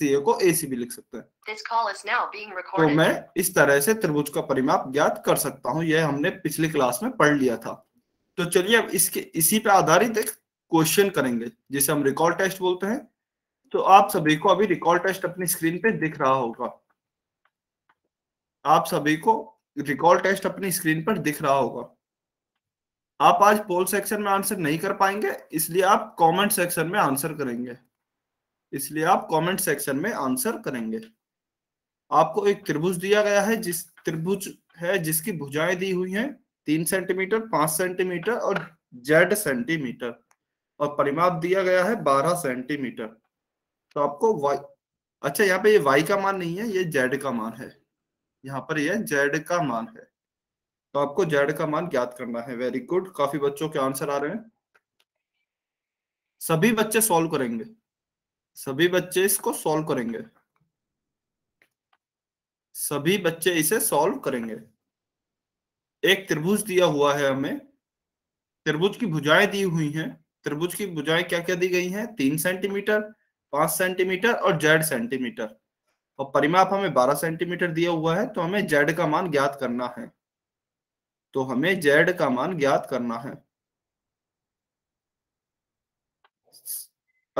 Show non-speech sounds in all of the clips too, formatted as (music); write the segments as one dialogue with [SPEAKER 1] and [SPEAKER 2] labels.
[SPEAKER 1] CA को ए सी भी लिख सकते हैं तो मैं इस तरह से त्रिभुज का परिमाप ज्ञात कर सकता हूँ यह हमने पिछली क्लास में पढ़ लिया था तो चलिए अब इसके इसी पे आधारित एक क्वेश्चन करेंगे जिसे हम रिकॉर्ड टेस्ट बोलते हैं तो आप सभी को अभी रिकॉर्ड टेस्ट अपनी स्क्रीन पे दिख रहा होगा आप सभी को रिकॉर्ड टेस्ट अपनी स्क्रीन पर दिख रहा होगा आप आज पोल सेक्शन में आंसर नहीं कर पाएंगे इसलिए आप कमेंट सेक्शन में आंसर करेंगे इसलिए आप कमेंट सेक्शन में आंसर करेंगे आपको एक त्रिभुज दिया गया है जिस त्रिभुज है जिसकी भुजाएं दी हुई हैं तीन सेंटीमीटर पांच सेंटीमीटर और जेड सेंटीमीटर और परिमाप दिया गया है बारह सेंटीमीटर तो आपको वाई अच्छा यहाँ पे ये वाई का मान नहीं है ये जेड का मान है यहाँ पर यह जेड का मान है तो आपको जेड का मान ज्ञात करना है वेरी गुड काफी बच्चों के आंसर आ रहे हैं सभी बच्चे सॉल्व करेंगे सभी बच्चे इसको सॉल्व करेंगे सभी बच्चे इसे सॉल्व करेंगे एक त्रिभुज दिया हुआ है हमें त्रिभुज की भुजाएं दी हुई हैं त्रिभुज की भुजाएं क्या क्या दी गई हैं तीन सेंटीमीटर पांच सेंटीमीटर और जेड सेंटीमीटर और परिमाप हमें बारह सेंटीमीटर दिया हुआ है तो हमें जेड का मान ज्ञात करना है तो हमें जेड का मान ज्ञात करना है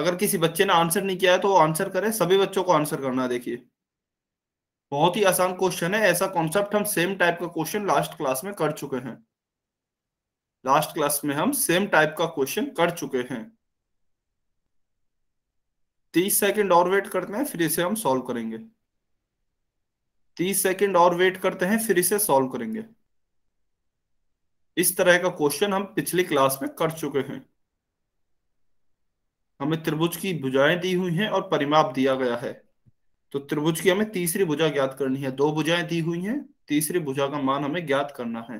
[SPEAKER 1] अगर किसी बच्चे ने आंसर नहीं किया है तो आंसर करें सभी बच्चों को आंसर करना देखिए बहुत ही आसान क्वेश्चन है ऐसा कॉन्सेप्ट हम सेम टाइप का क्वेश्चन लास्ट क्लास में कर चुके हैं लास्ट क्लास में हम सेम टाइप का क्वेश्चन कर चुके हैं तीस सेकंड और वेट करते हैं फिर इसे हम सॉल्व करेंगे तीस सेकंड और वेट करते हैं फिर इसे सॉल्व करेंगे इस तरह का क्वेश्चन हम पिछली क्लास में कर चुके हैं हमें त्रिभुज की भुजाएं दी हुई हैं और परिमाप दिया गया है तो त्रिभुज की हमें तीसरी भुजा ज्ञात करनी है दो भुजाएं दी हुई हैं तीसरी भुजा का मान हमें ज्ञात करना है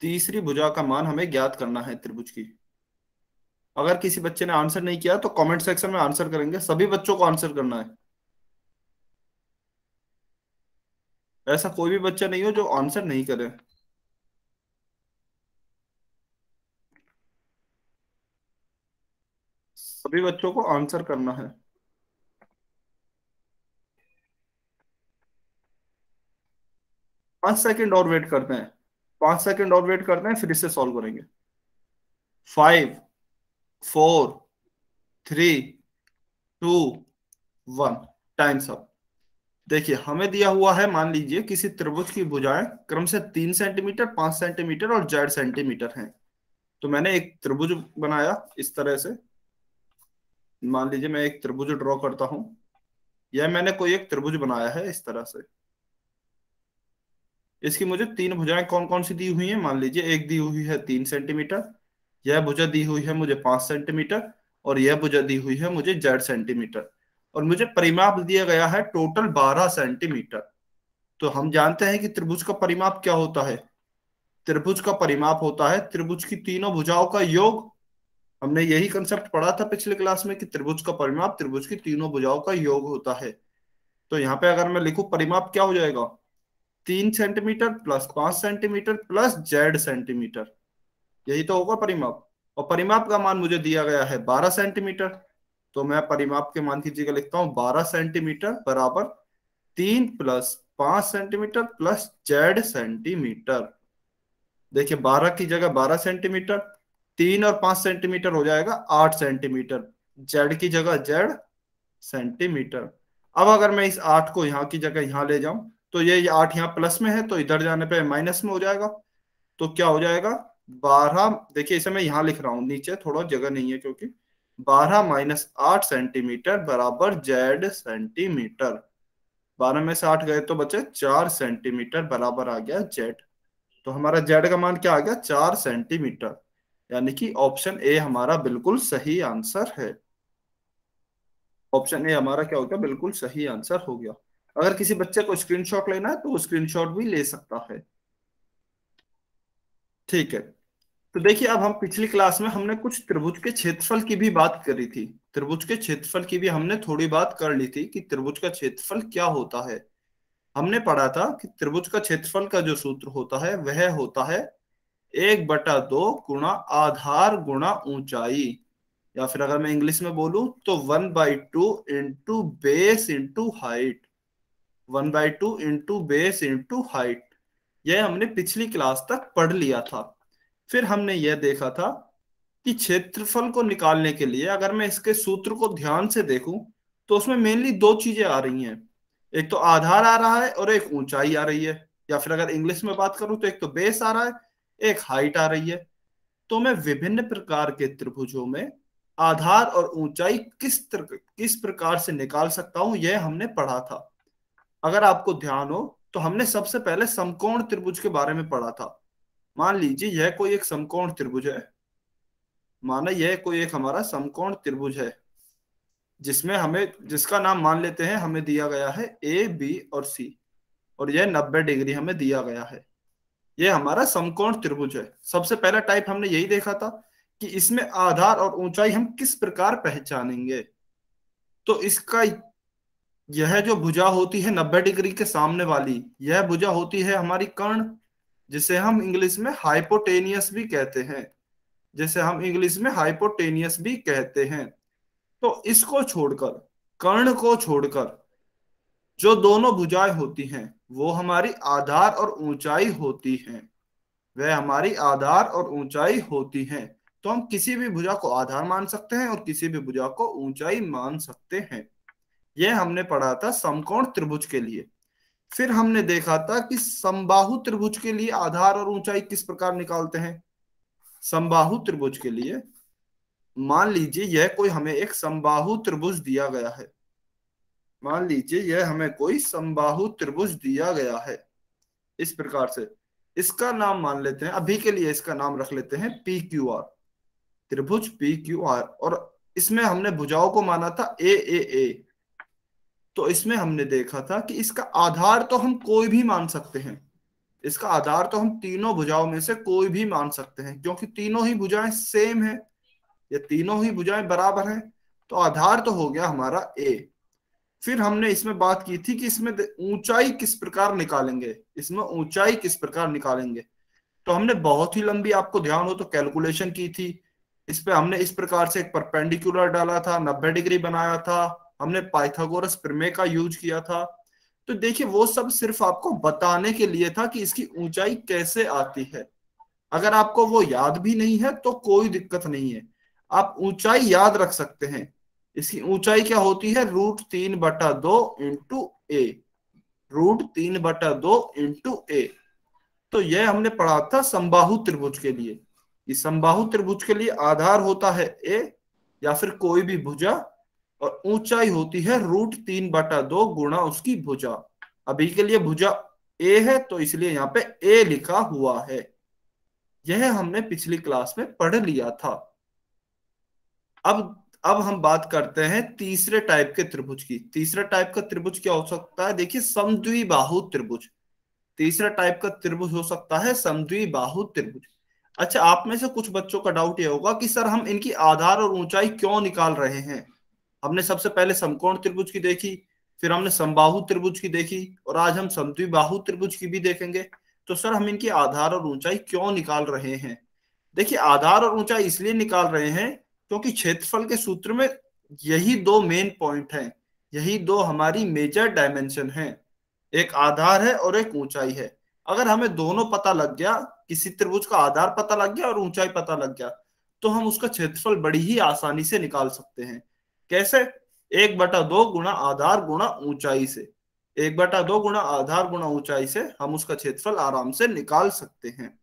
[SPEAKER 1] तीसरी भुजा का मान हमें ज्ञात करना है त्रिभुज की अगर किसी बच्चे ने आंसर नहीं किया तो कमेंट सेक्शन में आंसर करेंगे सभी बच्चों को आंसर करना है ऐसा कोई भी बच्चा नहीं हो जो आंसर नहीं करे सभी बच्चों को आंसर करना है पांच सेकंड और वेट करते हैं पांच सेकंड और वेट करते हैं फिर इसे सॉल्व करेंगे five four three two one time's up देखिए हमें दिया हुआ है मान लीजिए किसी त्रिभुज की भुजाएं क्रम से तीन सेंटीमीटर पांच सेंटीमीटर और जेड सेंटीमीटर हैं तो मैंने एक त्रिभुज बनाया इस तरह से मान लीजिए मैं एक त्रिभुज ड्रॉ करता हूं यह मैंने कोई एक त्रिभुज बनाया है इस तरह से इसकी मुझे तीन भुजाएं कौन कौन सी दी हुई है मान लीजिए एक दी हुई है तीन सेंटीमीटर यह भुजा दी हुई है मुझे पांच सेंटीमीटर और यह भुजा दी हुई है मुझे जेड सेंटीमीटर और मुझे परिमाप दिया गया है टोटल बारह सेंटीमीटर तो हम जानते हैं कि त्रिभुज का परिमाप क्या होता है त्रिभुज का परिमाप होता है त्रिभुज की तीनों भुजाओं का योग हमने यही कंसेप्ट पढ़ा था पिछले क्लास में कि त्रिभुज का परिमाप त्रिभुज की तीनों भुजाओं का योग होता है तो यहाँ पे अगर मैं लिखू परिमाप क्या हो जाएगा तीन सेंटीमीटर प्लस पांच सेंटीमीटर प्लस जेड सेंटीमीटर यही तो होगा परिमाप और परिमाप का मान मुझे दिया गया है बारह सेंटीमीटर तो मैं परिमाप के मान की जगह लिखता हूँ बारह सेंटीमीटर बराबर तीन प्लस पांच सेंटीमीटर प्लस जेड सेंटीमीटर देखिए बारह की जगह बारह सेंटीमीटर तीन और पांच सेंटीमीटर हो जाएगा आठ सेंटीमीटर जेड की जगह जेड सेंटीमीटर अब अगर मैं इस आठ को यहाँ की जगह यहां ले जाऊं तो ये यह आठ यहाँ प्लस में है तो इधर जाने पे माइनस में हो जाएगा तो क्या हो जाएगा बारह देखिए इसे मैं यहां लिख रहा हूं नीचे थोड़ा जगह नहीं है क्योंकि बारह माइनस आठ सेंटीमीटर बराबर जेड सेंटीमीटर बारह में से आठ गए तो बचे चार सेंटीमीटर बराबर आ गया जेड तो हमारा जेड का मान क्या आ गया चार सेंटीमीटर यानी कि ऑप्शन ए हमारा बिल्कुल सही आंसर है ऑप्शन ए हमारा क्या हो गया बिल्कुल सही आंसर हो गया अगर किसी बच्चे को स्क्रीनशॉट लेना है तो वो स्क्रीनशॉट भी ले सकता है ठीक है तो देखिए अब हम पिछली क्लास में हमने कुछ त्रिभुज के क्षेत्रफल की भी बात करी थी त्रिभुज के क्षेत्रफल की भी हमने थोड़ी बात कर ली थी कि त्रिभुज का क्षेत्रफल क्या होता है हमने पढ़ा था कि त्रिभुज का क्षेत्रफल का जो सूत्र होता है वह होता है एक बटा दो गुणा आधार गुणा ऊंचाई या फिर अगर मैं इंग्लिश में बोलू तो one by two into base into height one by two into base into height यह हमने पिछली क्लास तक पढ़ लिया था फिर हमने यह देखा था कि क्षेत्रफल को निकालने के लिए अगर मैं इसके सूत्र को ध्यान से देखूं तो उसमें मेनली दो चीजें आ रही हैं एक तो आधार आ रहा है और एक ऊंचाई आ रही है या फिर अगर इंग्लिश में बात करूं तो एक तो बेस आ रहा है एक हाइट आ रही है तो मैं विभिन्न प्रकार के त्रिभुजों में आधार और ऊंचाई किस किस प्रकार से निकाल सकता हूं यह हमने पढ़ा था अगर आपको ध्यान हो तो हमने सबसे पहले समकोण त्रिभुज के बारे में पढ़ा था मान लीजिए यह कोई एक समकोण त्रिभुज है माना यह कोई एक हमारा समकोण त्रिभुज है जिसमें हमें जिसका नाम मान लेते हैं हमें दिया गया है ए बी और सी और यह नब्बे डिग्री हमें दिया गया है ये हमारा समकोण त्रिभुज है सबसे पहला टाइप हमने यही देखा था कि इसमें आधार और ऊंचाई हम किस प्रकार पहचानेंगे तो इसका यह जो भुजा होती है नब्बे डिग्री के सामने वाली यह भुजा होती है हमारी कर्ण जिसे हम इंग्लिश में हाइपोटेनियस भी कहते हैं जिसे हम इंग्लिश में हाइपोटेनियस भी कहते हैं तो इसको छोड़कर कर्ण को छोड़कर जो दोनों भुजाएं होती हैं वो हमारी आधार और ऊंचाई होती है वह हमारी आधार और ऊंचाई होती है तो हम किसी भी भुजा को आधार मान सकते हैं और किसी भी भुजा को ऊंचाई मान सकते हैं यह हमने पढ़ा था समकोण त्रिभुज के लिए फिर हमने देखा था कि संबाहु त्रिभुज के लिए आधार और ऊंचाई किस प्रकार निकालते हैं संबाहु त्रिभुज के लिए मान लीजिए यह कोई हमें एक संबाहु त्रिभुज दिया गया है मान लीजिए यह हमें कोई संबाहु त्रिभुज दिया गया है इस प्रकार से इसका नाम मान लेते हैं अभी के लिए इसका नाम रख लेते हैं पी क्यू आर त्रिभुज पी क्यू आर और इसमें हमने भुजाओं को माना था ए ए ए तो इसमें हमने देखा था कि इसका आधार तो हम कोई भी मान सकते हैं इसका आधार तो हम तीनों भुजाओं में से कोई भी मान सकते हैं क्योंकि तीनों ही भुजाएं सेम है या तीनों ही भुजाएं बराबर हैं तो आधार तो हो गया हमारा ए फिर हमने इसमें बात की थी कि इसमें ऊंचाई किस प्रकार निकालेंगे इसमें ऊंचाई किस प्रकार निकालेंगे तो हमने बहुत ही लंबी आपको ध्यान हो तो कैलकुलेशन की थी इस पे हमने इस प्रकार से एक परपेंडिकुलर डाला था नब्बे डिग्री बनाया था हमने पाइथागोरस प्रमेय का यूज किया था तो देखिए वो सब सिर्फ आपको बताने के लिए था कि इसकी ऊंचाई कैसे आती है अगर आपको वो याद भी नहीं है तो कोई दिक्कत नहीं है आप ऊंचाई याद रख सकते हैं इसकी ऊंचाई क्या होती है रूट तीन बटा दो इंटू ए रूट तीन बटा दो इंटू ए तो यह हमने पढ़ा था संबाहु त्रिभुज के लिए संबाहु त्रिभुज के लिए आधार होता है ए या फिर कोई भी भुजा और ऊंचाई होती है रूट तीन बटा दो गुणा उसकी भुजा अभी के लिए भुजा ए है तो इसलिए यहाँ पे ए लिखा हुआ है यह हमने पिछली क्लास में पढ़ लिया था अब अब हम बात करते हैं तीसरे टाइप के त्रिभुज की तीसरा टाइप का त्रिभुज क्या हो सकता है देखिए बाहु त्रिभुज तीसरा टाइप का त्रिभुज हो सकता है समद्वी बाहु त्रिभुज अच्छा आप में से कुछ बच्चों का डाउट ये होगा कि सर हम इनकी आधार और ऊंचाई क्यों निकाल रहे हैं हमने सबसे पहले समकोण त्रिभुज की देखी फिर हमने समबाहु त्रिभुज की देखी और आज हम समद्वी बाहु त्रिभुज की भी देखेंगे तो सर हम इनकी आधार और ऊंचाई क्यों निकाल रहे हैं देखिए आधार और ऊंचाई इसलिए निकाल रहे हैं क्योंकि क्षेत्रफल के सूत्र में यही दो मेन पॉइंट हैं यही दो हमारी मेजर डायमेंशन हैं एक आधार है और एक ऊंचाई है अगर हमें दोनों पता लग गया किसी त्रिभुज का आधार पता लग गया और ऊंचाई पता लग गया तो हम उसका क्षेत्रफल बड़ी ही आसानी से निकाल सकते हैं कैसे एक बटा दो गुणा आधार गुणा ऊंचाई से एक बटा दो गुणा आधार गुणा ऊंचाई से हम उसका क्षेत्रफल आराम से निकाल सकते हैं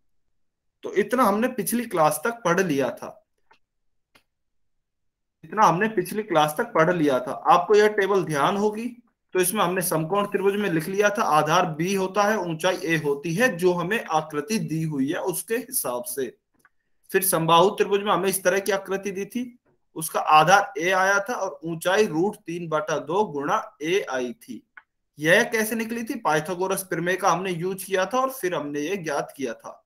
[SPEAKER 1] तो इतना हमने पिछली क्लास तक पढ़ लिया था जितना हमने पिछली क्लास तक पढ़ लिया था आपको यह टेबल ध्यान होगी तो इसमें हमने समकोण त्रिभुज में लिख लिया था आधार बी होता है ऊंचाई ए होती है जो हमें आकृति दी हुई है उसके हिसाब से फिर संबाहु त्रिभुज में हमें इस तरह की आकृति दी थी उसका आधार ए आया था और ऊंचाई रूट तीन बटा दो गुणा ए आई थी यह कैसे निकली थी पाइथागोरस प्रमेय का हमने यूज किया था और फिर हमने ये ज्ञात किया था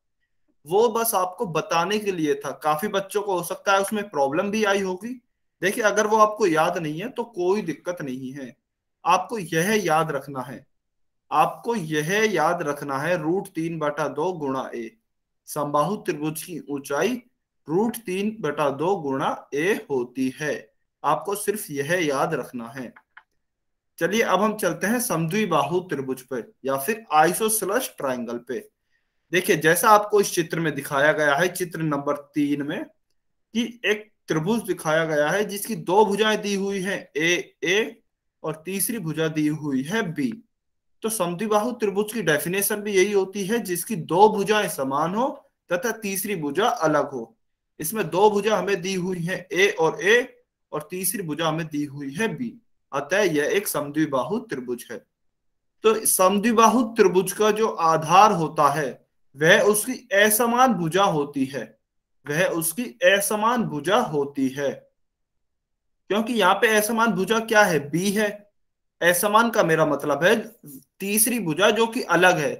[SPEAKER 1] वो बस आपको बताने के लिए था काफी बच्चों को हो सकता है उसमें प्रॉब्लम भी आई होगी देखिए अगर वो आपको याद नहीं है तो कोई दिक्कत नहीं है आपको यह याद रखना है आपको यह याद रखना है रूट तीन बटा दो गुणा ए संबाहु त्रिभुज की ऊंचाई रूट तीन बटा दो गुणा ए होती है आपको सिर्फ यह याद रखना है चलिए अब हम चलते हैं बाहु त्रिभुज पे या फिर आइसोसलस ट्राइंगल पे देखिए जैसा आपको इस चित्र में दिखाया गया है चित्र नंबर तीन में कि एक त्रिभुज दिखाया गया है जिसकी दो भुजाएं दी हुई हैं ए ए और तीसरी भुजा दी हुई है बी तो समिबाहु त्रिभुज की डेफिनेशन भी यही होती है जिसकी दो भुजाएं समान हो तथा तीसरी भुजा अलग हो इसमें दो भुजा हमें दी हुई है ए और ए और तीसरी भुजा हमें दी हुई है बी अतः यह एक समद्विबाहु त्रिभुज है तो समद्विबाहु त्रिभुज का जो आधार होता है वह उसकी असमान भुजा होती है वह उसकी असमान भुजा होती है क्योंकि यहाँ पे असमान भुजा क्या है बी है असमान का मेरा मतलब है तीसरी भुजा जो कि अलग है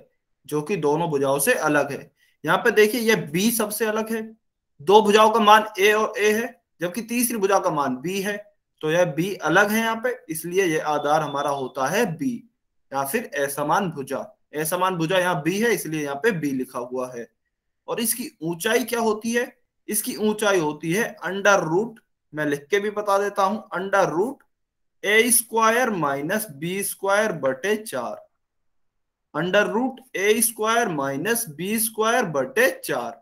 [SPEAKER 1] जो कि दोनों भुजाओं से अलग है यहाँ पे देखिए यह बी सबसे अलग है दो भुजाओं का मान ए और ए है जबकि तीसरी भुजा का मान बी है तो यह बी अलग है यहाँ पे इसलिए यह आधार हमारा होता है बी या फिर असमान भुजा असमान भुजा यहाँ बी है इसलिए यहाँ पे बी लिखा हुआ है और इसकी ऊंचाई क्या होती है इसकी ऊंचाई होती है अंडर रूट मैं लिख के भी बता देता हूं under root A square minus B square बटे चार under root A square minus B square बटे चार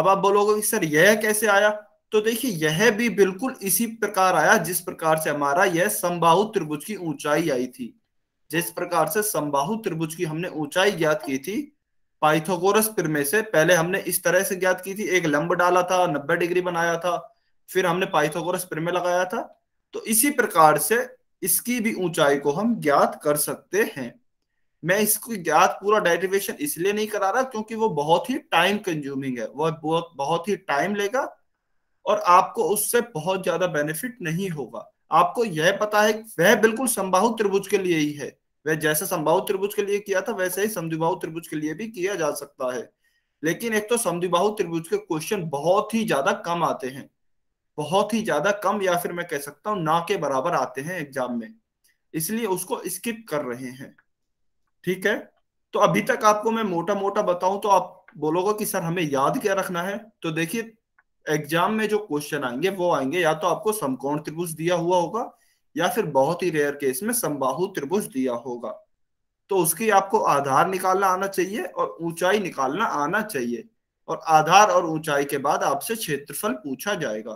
[SPEAKER 1] अब आप बोलोगे कि सर यह कैसे आया तो देखिए यह भी बिल्कुल इसी प्रकार आया जिस प्रकार से हमारा यह संबाहु त्रिभुज की ऊंचाई आई थी जिस प्रकार से संबाहु त्रिभुज की हमने ऊंचाई ज्ञात की थी पाइथागोरस प्रमेय से पहले हमने इस तरह से ज्ञात की थी एक लंब डाला था नब्बे डिग्री बनाया था फिर हमने पाइथागोरस प्रमेय लगाया था तो इसी प्रकार से इसकी भी ऊंचाई को हम ज्ञात कर सकते हैं मैं इसको ज्ञात पूरा डेरिवेशन इसलिए नहीं करा रहा क्योंकि वो बहुत ही टाइम कंज्यूमिंग है वह बहुत बहुत ही टाइम लेगा और आपको उससे बहुत ज्यादा बेनिफिट नहीं होगा आपको यह पता है वह बिल्कुल संबाहु त्रिभुज के लिए ही है वह जैसे संभाव त्रिभुज के लिए किया था वैसे ही समद्विबाहु त्रिभुज के लिए भी किया जा सकता है लेकिन एक तो समद्विबाहु त्रिभुज के क्वेश्चन बहुत ही ज्यादा कम आते हैं बहुत ही ज्यादा कम या फिर मैं कह सकता हूँ ना के बराबर आते हैं एग्जाम में इसलिए उसको स्किप कर रहे हैं ठीक है तो अभी तक आपको मैं मोटा मोटा बताऊं तो आप बोलोगे कि सर हमें याद क्या रखना है तो देखिए एग्जाम में जो क्वेश्चन आएंगे वो आएंगे या तो आपको समकोण त्रिभुज दिया हुआ होगा या फिर बहुत ही रेयर केस में संबाहु त्रिभुज दिया होगा तो उसकी आपको आधार निकालना आना चाहिए और ऊंचाई निकालना आना चाहिए और आधार और ऊंचाई के बाद आपसे क्षेत्रफल पूछा जाएगा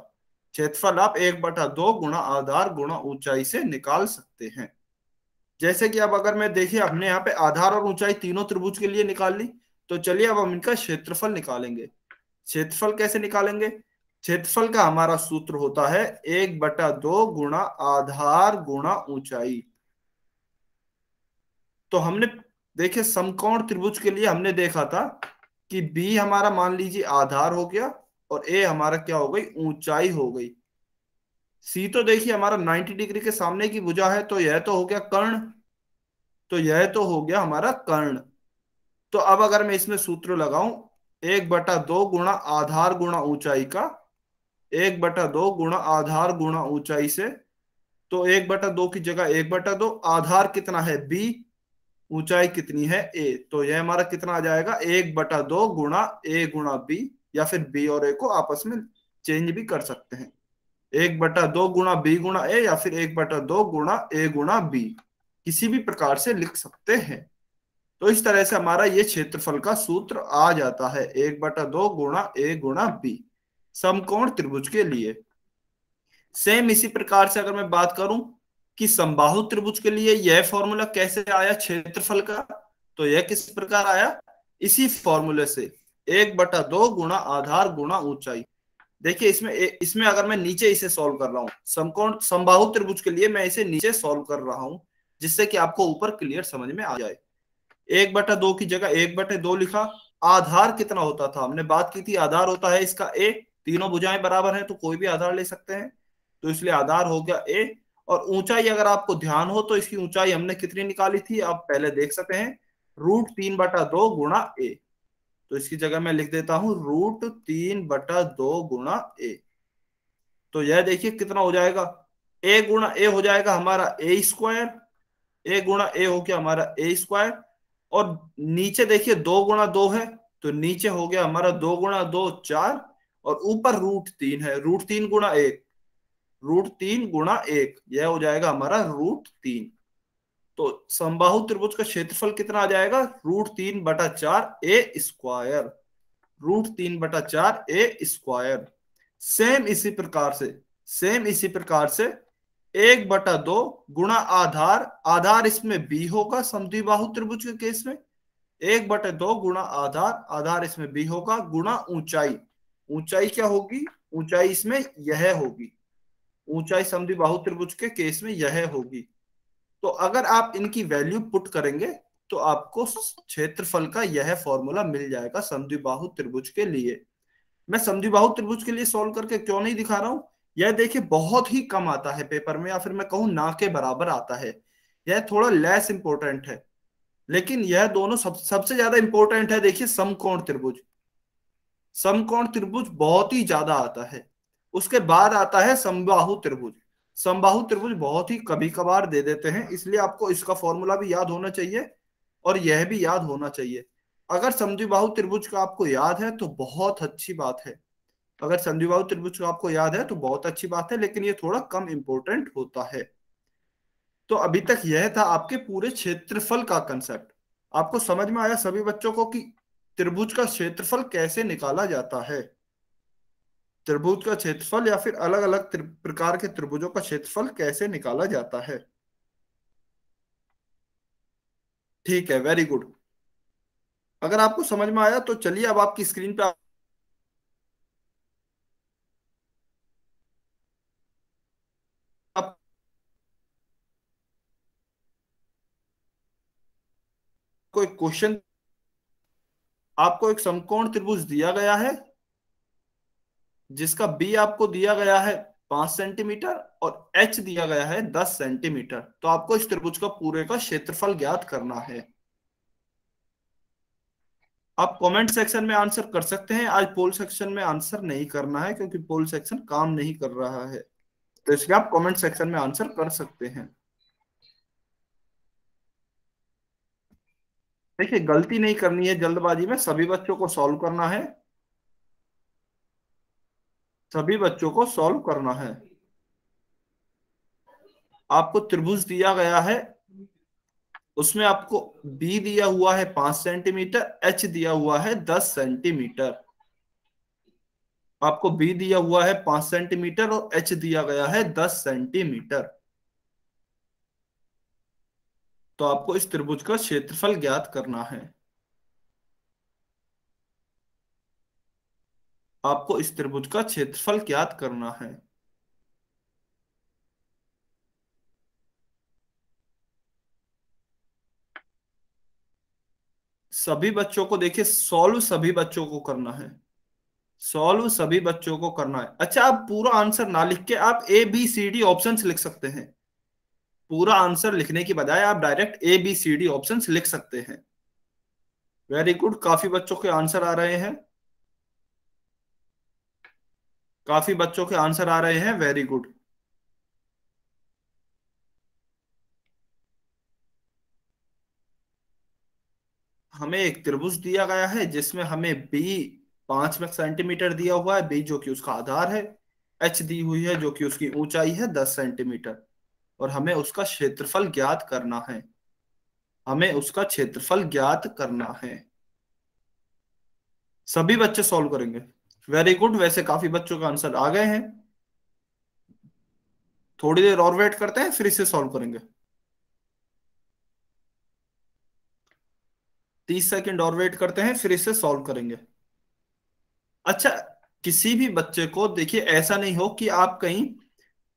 [SPEAKER 1] क्षेत्रफल आप एक बटा दो गुणा आधार गुणा ऊंचाई से निकाल सकते हैं जैसे कि अब अगर मैं देखिए हमने यहाँ पे आधार और ऊंचाई तीनों त्रिभुज के लिए निकाल ली तो चलिए अब हम इनका क्षेत्रफल निकालेंगे क्षेत्रफल कैसे निकालेंगे क्षेत्रफल का हमारा सूत्र होता है एक बटा दो गुणा आधार गुणा ऊंचाई तो हमने देखे समकोण त्रिभुज के लिए हमने देखा था कि बी हमारा मान लीजिए आधार हो गया और ए हमारा क्या हो गई ऊंचाई हो गई सी तो देखिए हमारा 90 डिग्री के सामने की भुजा है तो यह तो हो गया कर्ण तो यह तो हो गया हमारा कर्ण तो अब अगर मैं इसमें सूत्र लगाऊं एक बटा दो गुणा आधार गुणा ऊंचाई का एक बटा दो गुणा आधार गुणा ऊंचाई से तो एक बटा दो की जगह एक बटा दो आधार कितना है बी ऊंचाई कितनी है ए तो यह हमारा कितना आ जाएगा एक बटा दो गुणा ए गुणा बी या फिर बी और ए को आपस में चेंज भी कर सकते हैं एक बटा दो गुणा बी गुणा ए या फिर एक बटा दो गुणा ए गुणा बी किसी भी प्रकार से लिख सकते हैं तो इस तरह से हमारा ये क्षेत्रफल का सूत्र आ जाता है एक बटा दो गुणा ए गुणा बी समकोण त्रिभुज के लिए सेम इसी प्रकार से अगर मैं बात करूं कि संबाहु त्रिभुज के लिए यह फॉर्मूला कैसे आया क्षेत्रफल का तो यह किस प्रकार आया इसी फॉर्मूले से एक बटा दो गुणा आधार गुणा ऊंचाई देखिए इसमें इसमें अगर मैं नीचे इसे सॉल्व कर रहा हूं समकोण संबाहु त्रिभुज के लिए मैं इसे नीचे सॉल्व कर रहा हूं जिससे कि आपको ऊपर क्लियर समझ में आ जाए एक बटा दो की जगह एक बटे दो लिखा आधार कितना होता था हमने बात की थी आधार होता है इसका एक तीनों भुजाएं बराबर हैं तो कोई भी आधार ले सकते हैं तो इसलिए आधार हो गया ए और ऊंचाई अगर आपको ध्यान हो तो इसकी ऊंचाई हमने कितनी निकाली थी आप पहले देख सकते हैं रूट तीन बटा दो गुणा ए तो इसकी जगह मैं लिख देता हूं रूट तीन बटा दो गुणा ए तो यह देखिए कितना हो जाएगा ए गुणा ए हो जाएगा हमारा ए स्क्वायर ए गुणा ए हो गया हमारा ए स्क्वायर और नीचे देखिए दो गुणा दो है तो नीचे हो गया हमारा दो गुणा दो चार और ऊपर रूट तीन है रूट तीन गुणा एक रूट तीन गुणा एक यह हो जाएगा हमारा रूट तीन तो संबाहु त्रिभुज का क्षेत्रफल कितना आ जाएगा रूट तीन बटा चार ए स्क्वायर रूट तीन बटा चार ए स्क्वायर सेम इसी प्रकार से सेम इसी प्रकार से एक बटा दो गुणा आधार आधार इसमें बी होगा समद्विबाहु त्रिभुज के केस में एक बटे दो गुणा आधार आधार इसमें बी होगा गुणा ऊंचाई ऊंचाई क्या होगी ऊंचाई इसमें यह होगी ऊंचाई समधि बाहु त्रिभुज के केस में यह होगी तो अगर आप इनकी वैल्यू पुट करेंगे तो आपको क्षेत्रफल का यह फॉर्मूला मिल जाएगा समधि बाहु त्रिभुज के लिए मैं समधि बाहु त्रिभुज के लिए सॉल्व करके क्यों नहीं दिखा रहा हूं यह देखिए बहुत ही कम आता है पेपर में या फिर मैं कहूं ना के बराबर आता है यह थोड़ा लेस इंपॉर्टेंट है लेकिन यह दोनों सब सबसे ज्यादा इंपॉर्टेंट है देखिए समकोण त्रिभुज समकोण त्रिभुज बहुत ही ज्यादा आता है उसके बाद आता है संबाहु त्रिभुज संबाहु त्रिभुज बहुत ही कभी कभार दे देते हैं इसलिए आपको इसका फॉर्मूला भी याद होना चाहिए और यह भी याद होना चाहिए अगर संधिबाहु त्रिभुज का आपको याद है तो बहुत अच्छी बात है अगर संधिबाहु त्रिभुज का आपको याद है तो बहुत अच्छी बात है लेकिन ये थोड़ा कम इम्पोर्टेंट होता है तो अभी तक यह था आपके पूरे क्षेत्रफल का कंसेप्ट आपको समझ में आया सभी बच्चों को कि त्रिभुज का क्षेत्रफल कैसे निकाला जाता है त्रिभुज का क्षेत्रफल या फिर अलग अलग प्रकार के त्रिभुजों का क्षेत्रफल कैसे निकाला जाता है ठीक है वेरी गुड अगर आपको समझ में आया तो चलिए अब आपकी स्क्रीन पर कोई एक क्वेश्चन आपको एक समकोण त्रिभुज दिया गया है जिसका बी आपको दिया गया है पांच सेंटीमीटर और एच दिया गया है दस सेंटीमीटर तो आपको इस त्रिभुज का पूरे का क्षेत्रफल ज्ञात करना है आप कमेंट सेक्शन में आंसर कर सकते हैं आज पोल सेक्शन में आंसर नहीं करना है क्योंकि पोल सेक्शन काम नहीं कर रहा है तो इसलिए आप कमेंट सेक्शन में आंसर कर सकते हैं देखिए गलती नहीं करनी है जल्दबाजी में सभी बच्चों को सॉल्व करना है सभी बच्चों को सॉल्व करना है आपको त्रिभुज दिया गया है उसमें आपको बी दिया हुआ है पांच सेंटीमीटर एच दिया हुआ है दस सेंटीमीटर आपको बी दिया हुआ है पांच सेंटीमीटर और एच दिया गया है दस सेंटीमीटर तो आपको इस त्रिभुज का क्षेत्रफल ज्ञात करना है आपको इस त्रिभुज का क्षेत्रफल ज्ञात करना है सभी बच्चों को देखिए सॉल्व सभी बच्चों को करना है सॉल्व सभी बच्चों को करना है अच्छा आप पूरा आंसर ना लिख के आप A B C D option लिख सकते हैं पूरा आंसर लिखने की बजाय आप direct A B C D option लिख सकते हैं वेरी गुड काफी बच्चों के आंसर आ रहे हैं काफी बच्चों के आंसर आ रहे हैं वेरी गुड हमें एक त्रिभुज दिया गया है जिसमें हमें बी पांच सेंटीमीटर दिया हुआ है बी जो कि उसका आधार है एच दी हुई है जो कि उसकी ऊंचाई है दस सेंटीमीटर और हमें उसका क्षेत्रफल ज्ञात करना है हमें उसका क्षेत्रफल ज्ञात करना है सभी बच्चे सॉल्व करेंगे वेरी गुड वैसे काफी बच्चों का आंसर आ गए हैं थोड़ी देर और वेट करते हैं फिर इसे सॉल्व करेंगे तीस सेकंड और वेट करते हैं फिर इसे सॉल्व करेंगे अच्छा किसी भी बच्चे को देखिए ऐसा नहीं हो कि आप कहीं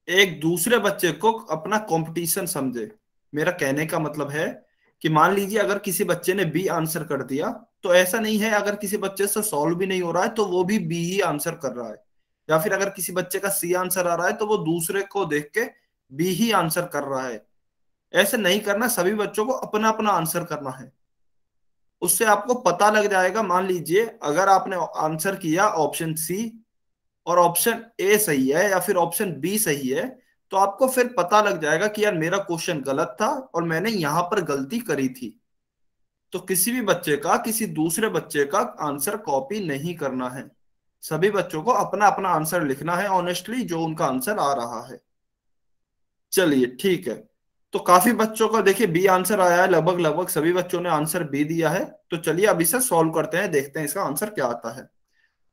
[SPEAKER 1] एक दूसरे बच्चे को अपना कंपटीशन समझे मेरा कहने का मतलब है कि मान लीजिए अगर किसी बच्चे ने बी आंसर कर दिया तो ऐसा नहीं है अगर किसी बच्चे से सॉल्व भी नहीं हो रहा है तो वो भी बी ही आंसर कर रहा है या फिर अगर किसी बच्चे का सी आंसर आ रहा है तो वो दूसरे को देख के बी ही आंसर कर रहा है ऐसे नहीं करना सभी बच्चों को अपना अपना आंसर करना है उससे आपको पता लग जाएगा मान लीजिए अगर आपने आंसर किया ऑप्शन सी और ऑप्शन ए सही है या फिर ऑप्शन बी सही है तो आपको फिर पता लग जाएगा कि यार मेरा क्वेश्चन गलत था और मैंने यहां पर गलती करी थी तो किसी भी बच्चे का किसी दूसरे बच्चे का आंसर कॉपी नहीं करना है सभी बच्चों को अपना अपना आंसर लिखना है ऑनेस्टली जो उनका आंसर आ रहा है चलिए ठीक है तो काफी बच्चों का देखिए बी आंसर आया है लगभग लगभग सभी बच्चों ने आंसर बी दिया है तो चलिए अब इसे सॉल्व करते हैं देखते हैं इसका आंसर क्या आता है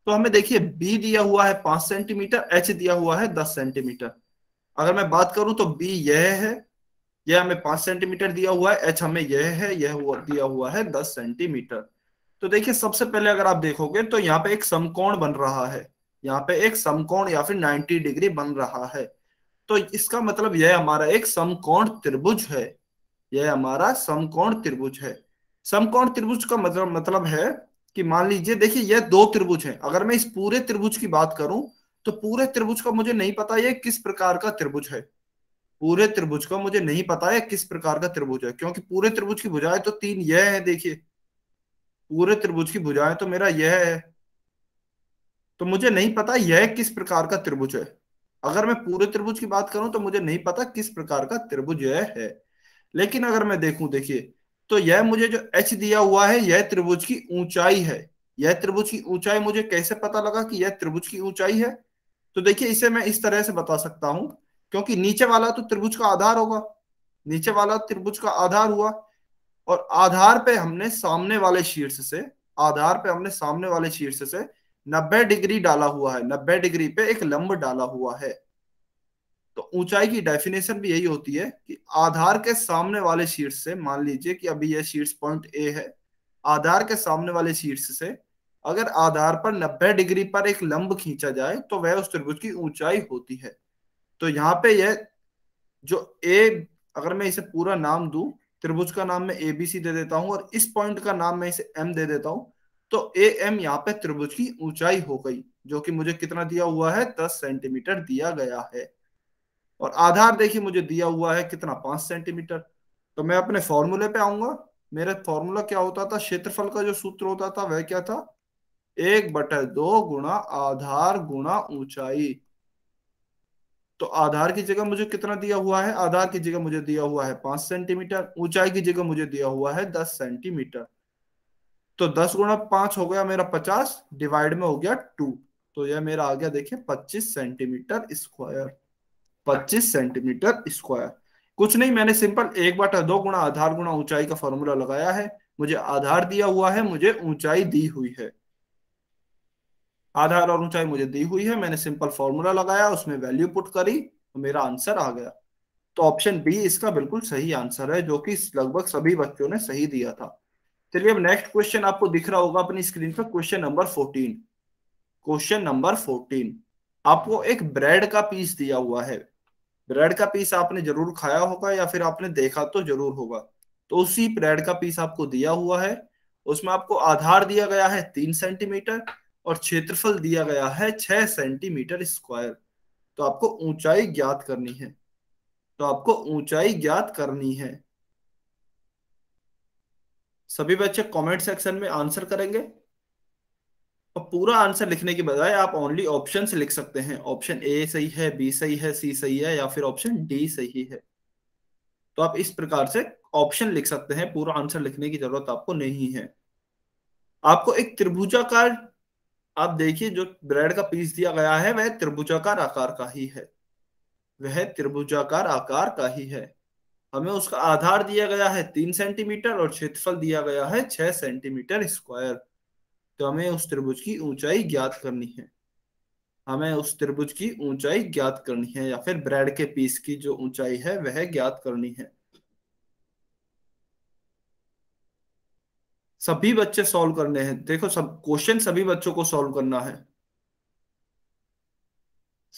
[SPEAKER 1] तो हमें देखिए बी दिया हुआ है पांच सेंटीमीटर एच दिया हुआ है दस सेंटीमीटर अगर मैं बात करूं तो बी यह है यह हमें पांच सेंटीमीटर दिया हुआ है एच हमें यह है यह हुआ, दिया हुआ है दस सेंटीमीटर तो देखिए सबसे पहले अगर आप देखोगे तो यहाँ पे एक समकोण बन रहा है यहाँ पे एक समकोण या फिर 90 डिग्री बन रहा है तो इसका मतलब यह हमारा एक समकोण त्रिभुज है यह हमारा समकोण त्रिभुज है समकोण त्रिभुज का मतलब मतलब है कि मान लीजिए देखिए यह दो त्रिभुज है अगर मैं इस पूरे त्रिभुज की बात करूं तो पूरे त्रिभुज का मुझे नहीं पता यह किस प्रकार का त्रिभुज है पूरे त्रिभुज का मुझे नहीं पता है किस प्रकार का त्रिभुज है क्योंकि पूरे त्रिभुज की भुजाएं तो तीन यह है देखिए पूरे त्रिभुज की भुजाएं तो मेरा यह है तो मुझे नहीं पता यह किस प्रकार का त्रिभुज है अगर मैं पूरे त्रिभुज की बात करूं तो मुझे नहीं पता किस प्रकार का त्रिभुज यह है लेकिन अगर मैं देखूं देखिए तो यह मुझे जो एच दिया हुआ है यह त्रिभुज की ऊंचाई है यह त्रिभुज की ऊंचाई मुझे कैसे पता लगा कि यह त्रिभुज की ऊंचाई है तो देखिए इसे मैं इस तरह से बता सकता हूं क्योंकि नीचे वाला तो त्रिभुज का आधार होगा नीचे वाला त्रिभुज का आधार हुआ और आधार पे हमने सामने वाले शीर्ष से आधार पे हमने सामने वाले शीर्ष से 90 डिग्री डाला हुआ है 90 डिग्री पे एक लंब डाला हुआ है तो ऊंचाई की डेफिनेशन भी यही होती है कि आधार के सामने वाले शीर्ष से मान लीजिए कि अभी यह शीर्ष पॉइंट ए है आधार के सामने वाले शीर्ष से अगर आधार पर 90 डिग्री पर एक लंब खींचा जाए तो वह उस त्रिभुज की ऊंचाई होती है तो यहाँ पे यह जो ए अगर मैं इसे पूरा नाम दू त्रिभुज का नाम मैं एबीसी दे देता हूँ और इस पॉइंट का नाम मैं इसे एम दे देता हूँ तो ए एम यहाँ पे त्रिभुज की ऊंचाई हो गई जो कि मुझे कितना दिया हुआ है दस सेंटीमीटर दिया गया है और आधार देखिए मुझे दिया हुआ है कितना पांच सेंटीमीटर तो मैं अपने फॉर्मूले पे आऊंगा मेरा फॉर्मूला क्या होता था क्षेत्रफल का जो सूत्र होता था वह क्या था एक बटे दो गुणा आधार गुणा ऊंचाई तो आधार की जगह मुझे कितना दिया हुआ है आधार की जगह मुझे दिया हुआ है पांच सेंटीमीटर ऊंचाई की जगह मुझे दिया हुआ है दस सेंटीमीटर तो दस गुणा पांच हो गया मेरा पचास डिवाइड में हो गया टू तो यह मेरा आ गया देखिए पच्चीस सेंटीमीटर स्क्वायर 25 सेंटीमीटर स्क्वायर कुछ नहीं मैंने सिंपल एक बाटा दो गुणा आधार गुणा ऊंचाई का फॉर्मूला लगाया है मुझे आधार दिया हुआ है मुझे ऊंचाई दी हुई है आधार और ऊंचाई मुझे दी हुई है मैंने सिंपल फॉर्मूला लगाया उसमें वैल्यू पुट करी तो मेरा आंसर आ गया तो ऑप्शन बी इसका बिल्कुल सही आंसर है जो कि लगभग सभी बच्चों ने सही दिया था चलिए अब नेक्स्ट क्वेश्चन आपको दिख रहा होगा अपनी स्क्रीन पर question number fourteen question number fourteen आपको एक ब्रेड का पीस दिया हुआ है ब्रेड का पीस आपने जरूर खाया होगा या फिर आपने देखा तो जरूर होगा तो उसी ब्रेड का पीस आपको दिया हुआ है उसमें आपको आधार दिया गया है तीन सेंटीमीटर और क्षेत्रफल दिया गया है छह सेंटीमीटर स्क्वायर तो आपको ऊंचाई ज्ञात करनी है तो आपको ऊंचाई ज्ञात करनी है सभी बच्चे कमेंट सेक्शन में आंसर करेंगे और पूरा आंसर लिखने के बजाय आप ओनली ऑप्शन लिख सकते हैं ऑप्शन ए सही है बी सही है सी सही है या फिर ऑप्शन डी सही है तो आप इस प्रकार से ऑप्शन लिख सकते हैं पूरा आंसर लिखने की जरूरत आपको नहीं है आपको एक त्रिभुजाकार आप देखिए जो ब्रेड का पीस दिया गया है वह त्रिभुजाकार आकार का ही है वह त्रिभुजाकार आकार का ही है हमें उसका आधार दिया गया है तीन सेंटीमीटर और क्षेत्रफल दिया गया है छह सेंटीमीटर स्क्वायर तो हमें उस त्रिभुज की ऊंचाई ज्ञात करनी है हमें उस त्रिभुज की ऊंचाई ज्ञात करनी है या फिर ब्रेड के पीस की जो ऊंचाई है वह ज्ञात करनी है सभी बच्चे सॉल्व करने हैं देखो सब क्वेश्चन सभी बच्चों को सॉल्व करना है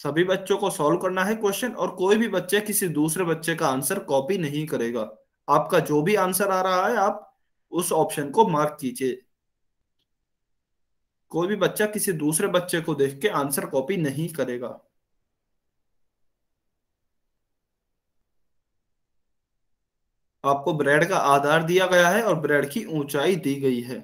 [SPEAKER 1] सभी बच्चों को सॉल्व करना है क्वेश्चन और कोई भी बच्चे किसी दूसरे बच्चे का आंसर कॉपी नहीं करेगा आपका जो भी आंसर आ रहा है आप उस ऑप्शन को मार्क कीजिए कोई भी बच्चा किसी दूसरे बच्चे को देख के आंसर कॉपी नहीं करेगा आपको ब्रेड का आधार दिया गया है और ब्रेड की ऊंचाई दी गई है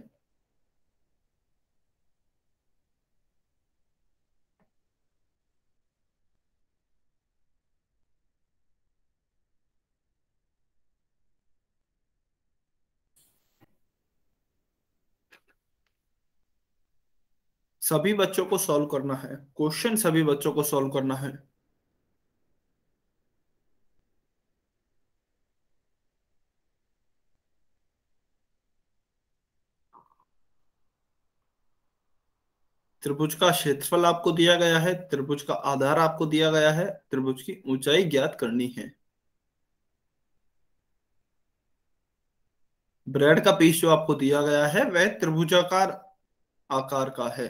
[SPEAKER 1] सभी बच्चों को सॉल्व करना है क्वेश्चन सभी बच्चों को सॉल्व करना है त्रिभुज का क्षेत्रफल आपको दिया गया है त्रिभुज का आधार आपको दिया गया है त्रिभुज की ऊंचाई ज्ञात करनी है ब्रेड का पीस जो आपको दिया गया है वह त्रिभुजाकार आकार का है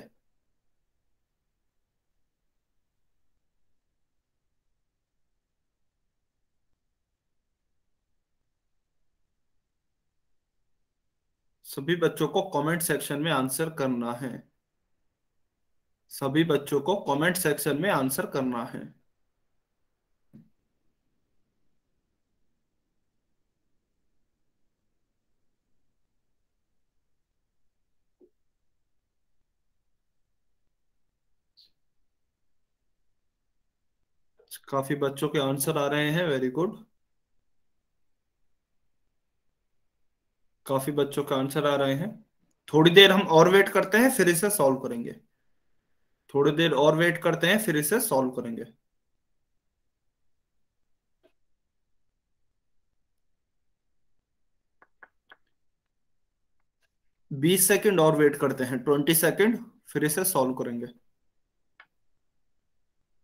[SPEAKER 1] सभी बच्चों को कमेंट सेक्शन में आंसर करना है सभी बच्चों को कमेंट सेक्शन में आंसर करना है काफी बच्चों के आंसर आ रहे हैं वेरी गुड काफी बच्चों का आंसर आ रहे हैं थोड़ी देर हम और वेट करते हैं फिर इसे सॉल्व करेंगे थोड़ी देर और वेट करते हैं फिर इसे सॉल्व करेंगे बीस सेकेंड और वेट करते हैं ट्वेंटी सेकेंड फिर इसे सॉल्व करेंगे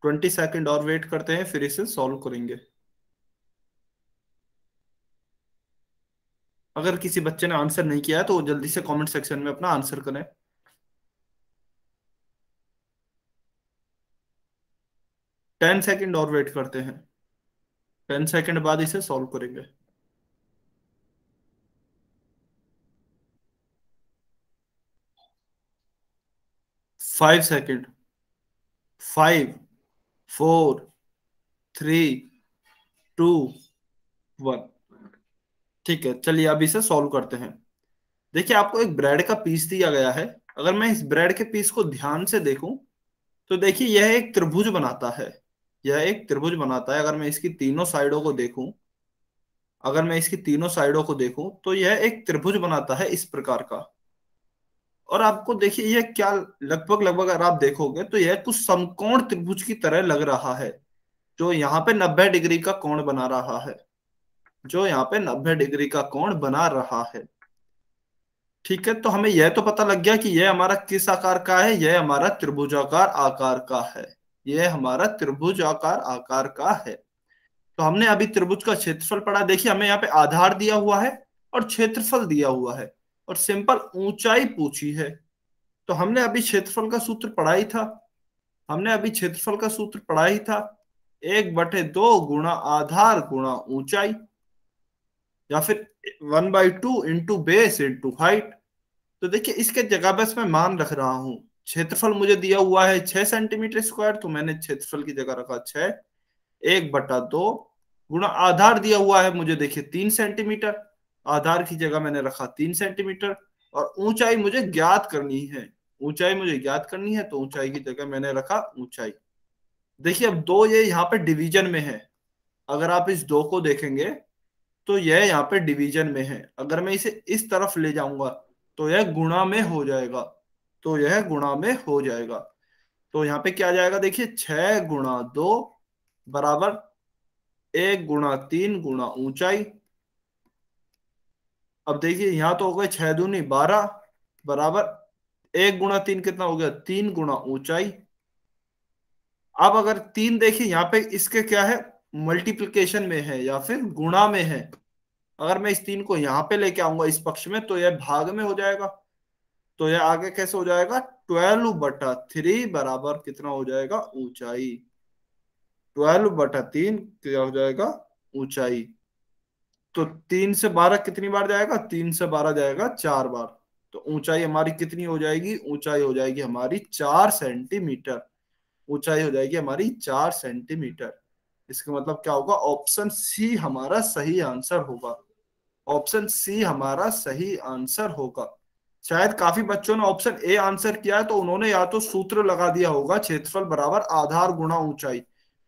[SPEAKER 1] ट्वेंटी सेकेंड और वेट करते हैं फिर इसे सॉल्व करेंगे अगर किसी बच्चे ने आंसर नहीं किया है तो जल्दी से कमेंट सेक्शन में अपना आंसर करें टेन सेकंड और वेट करते हैं टेन सेकंड बाद इसे सॉल्व करेंगे five second five four three two one ठीक है चलिए अब इसे सॉल्व करते हैं देखिए आपको एक ब्रेड का पीस दिया गया है अगर मैं इस ब्रेड के पीस को ध्यान से देखूं तो देखिए यह एक त्रिभुज बनाता है यह एक त्रिभुज बनाता है अगर मैं इसकी तीनों साइडों को देखूं अगर मैं इसकी तीनों साइडों को देखूं तो यह एक त्रिभुज बनाता है इस प्रकार का और आपको देखिए यह क्या लगभग लगभग अगर आप देखोगे तो यह कुछ समकोण त्रिभुज की तरह लग रहा है जो यहाँ पे नब्बे डिग्री का कोण बना रहा है जो यहाँ पे 90 डिग्री का कोण बना रहा है ठीक है तो हमें यह तो पता लग गया कि यह हमारा किस आकार का है यह हमारा त्रिभुजाकार आकार का है यह हमारा त्रिभुजाकार आकार का है तो हमने अभी त्रिभुज का क्षेत्रफल पढ़ा देखिए हमें यहाँ पे आधार दिया हुआ है और क्षेत्रफल दिया हुआ है और सिंपल ऊंचाई पूछी है तो हमने अभी क्षेत्रफल का सूत्र पढ़ा ही था हमने अभी क्षेत्रफल का सूत्र पढ़ा ही था एक बटे दो गुणा आधार गुणा ऊंचाई या फिर one by two into base into height तो देखिए इसके जगह बस मैं मान रख रहा हूं क्षेत्रफल मुझे दिया हुआ है छह सेंटीमीटर स्क्वायर तो मैंने क्षेत्रफल की जगह रखा छह एक बटा दो गुणा आधार दिया हुआ है मुझे देखिए तीन सेंटीमीटर आधार की जगह मैंने रखा तीन सेंटीमीटर और ऊंचाई मुझे ज्ञात करनी है ऊंचाई मुझे ज्ञात करनी है तो ऊंचाई की जगह मैंने रखा ऊंचाई देखिए अब दो ये यहाँ पे डिवीजन में है अगर आप इस दो को देखेंगे तो यह यहाँ पे डिवीजन में है अगर मैं इसे इस तरफ ले जाऊंगा तो यह गुणा में हो जाएगा तो यह गुणा में हो जाएगा तो यहाँ पे क्या जाएगा देखिए छह गुणा दो बराबर एक गुणा तीन गुणा ऊंचाई अब देखिए यहां तो हो गए छह दूनी बारह बराबर एक गुणा तीन कितना हो गया तीन गुणा ऊंचाई अब अगर तीन देखिए यहाँ पे इसके क्या है मल्टीप्लीकेशन में है या फिर गुणा में है अगर मैं इस तीन को यहां पे लेके आऊंगा इस पक्ष में तो यह भाग में हो जाएगा तो यह आगे कैसे हो जाएगा ट्वेल्व बटा थ्री बराबर कितना हो जाएगा ऊंचाई ट्वेल्व बटा तीन क्या हो जाएगा ऊंचाई तो तीन से बारह कितनी बार जाएगा तीन से बारह जाएगा चार बार तो ऊंचाई हमारी कितनी हो जाएगी ऊंचाई हो जाएगी हमारी चार सेंटीमीटर ऊंचाई हो जाएगी हमारी चार सेंटीमीटर इसका मतलब क्या होगा ऑप्शन सी हमारा सही आंसर होगा ऑप्शन सी हमारा सही आंसर होगा शायद काफी बच्चों ने ऑप्शन ए आंसर किया है तो उन्होंने या तो सूत्र लगा दिया होगा क्षेत्रफल बराबर आधार गुणा ऊंचाई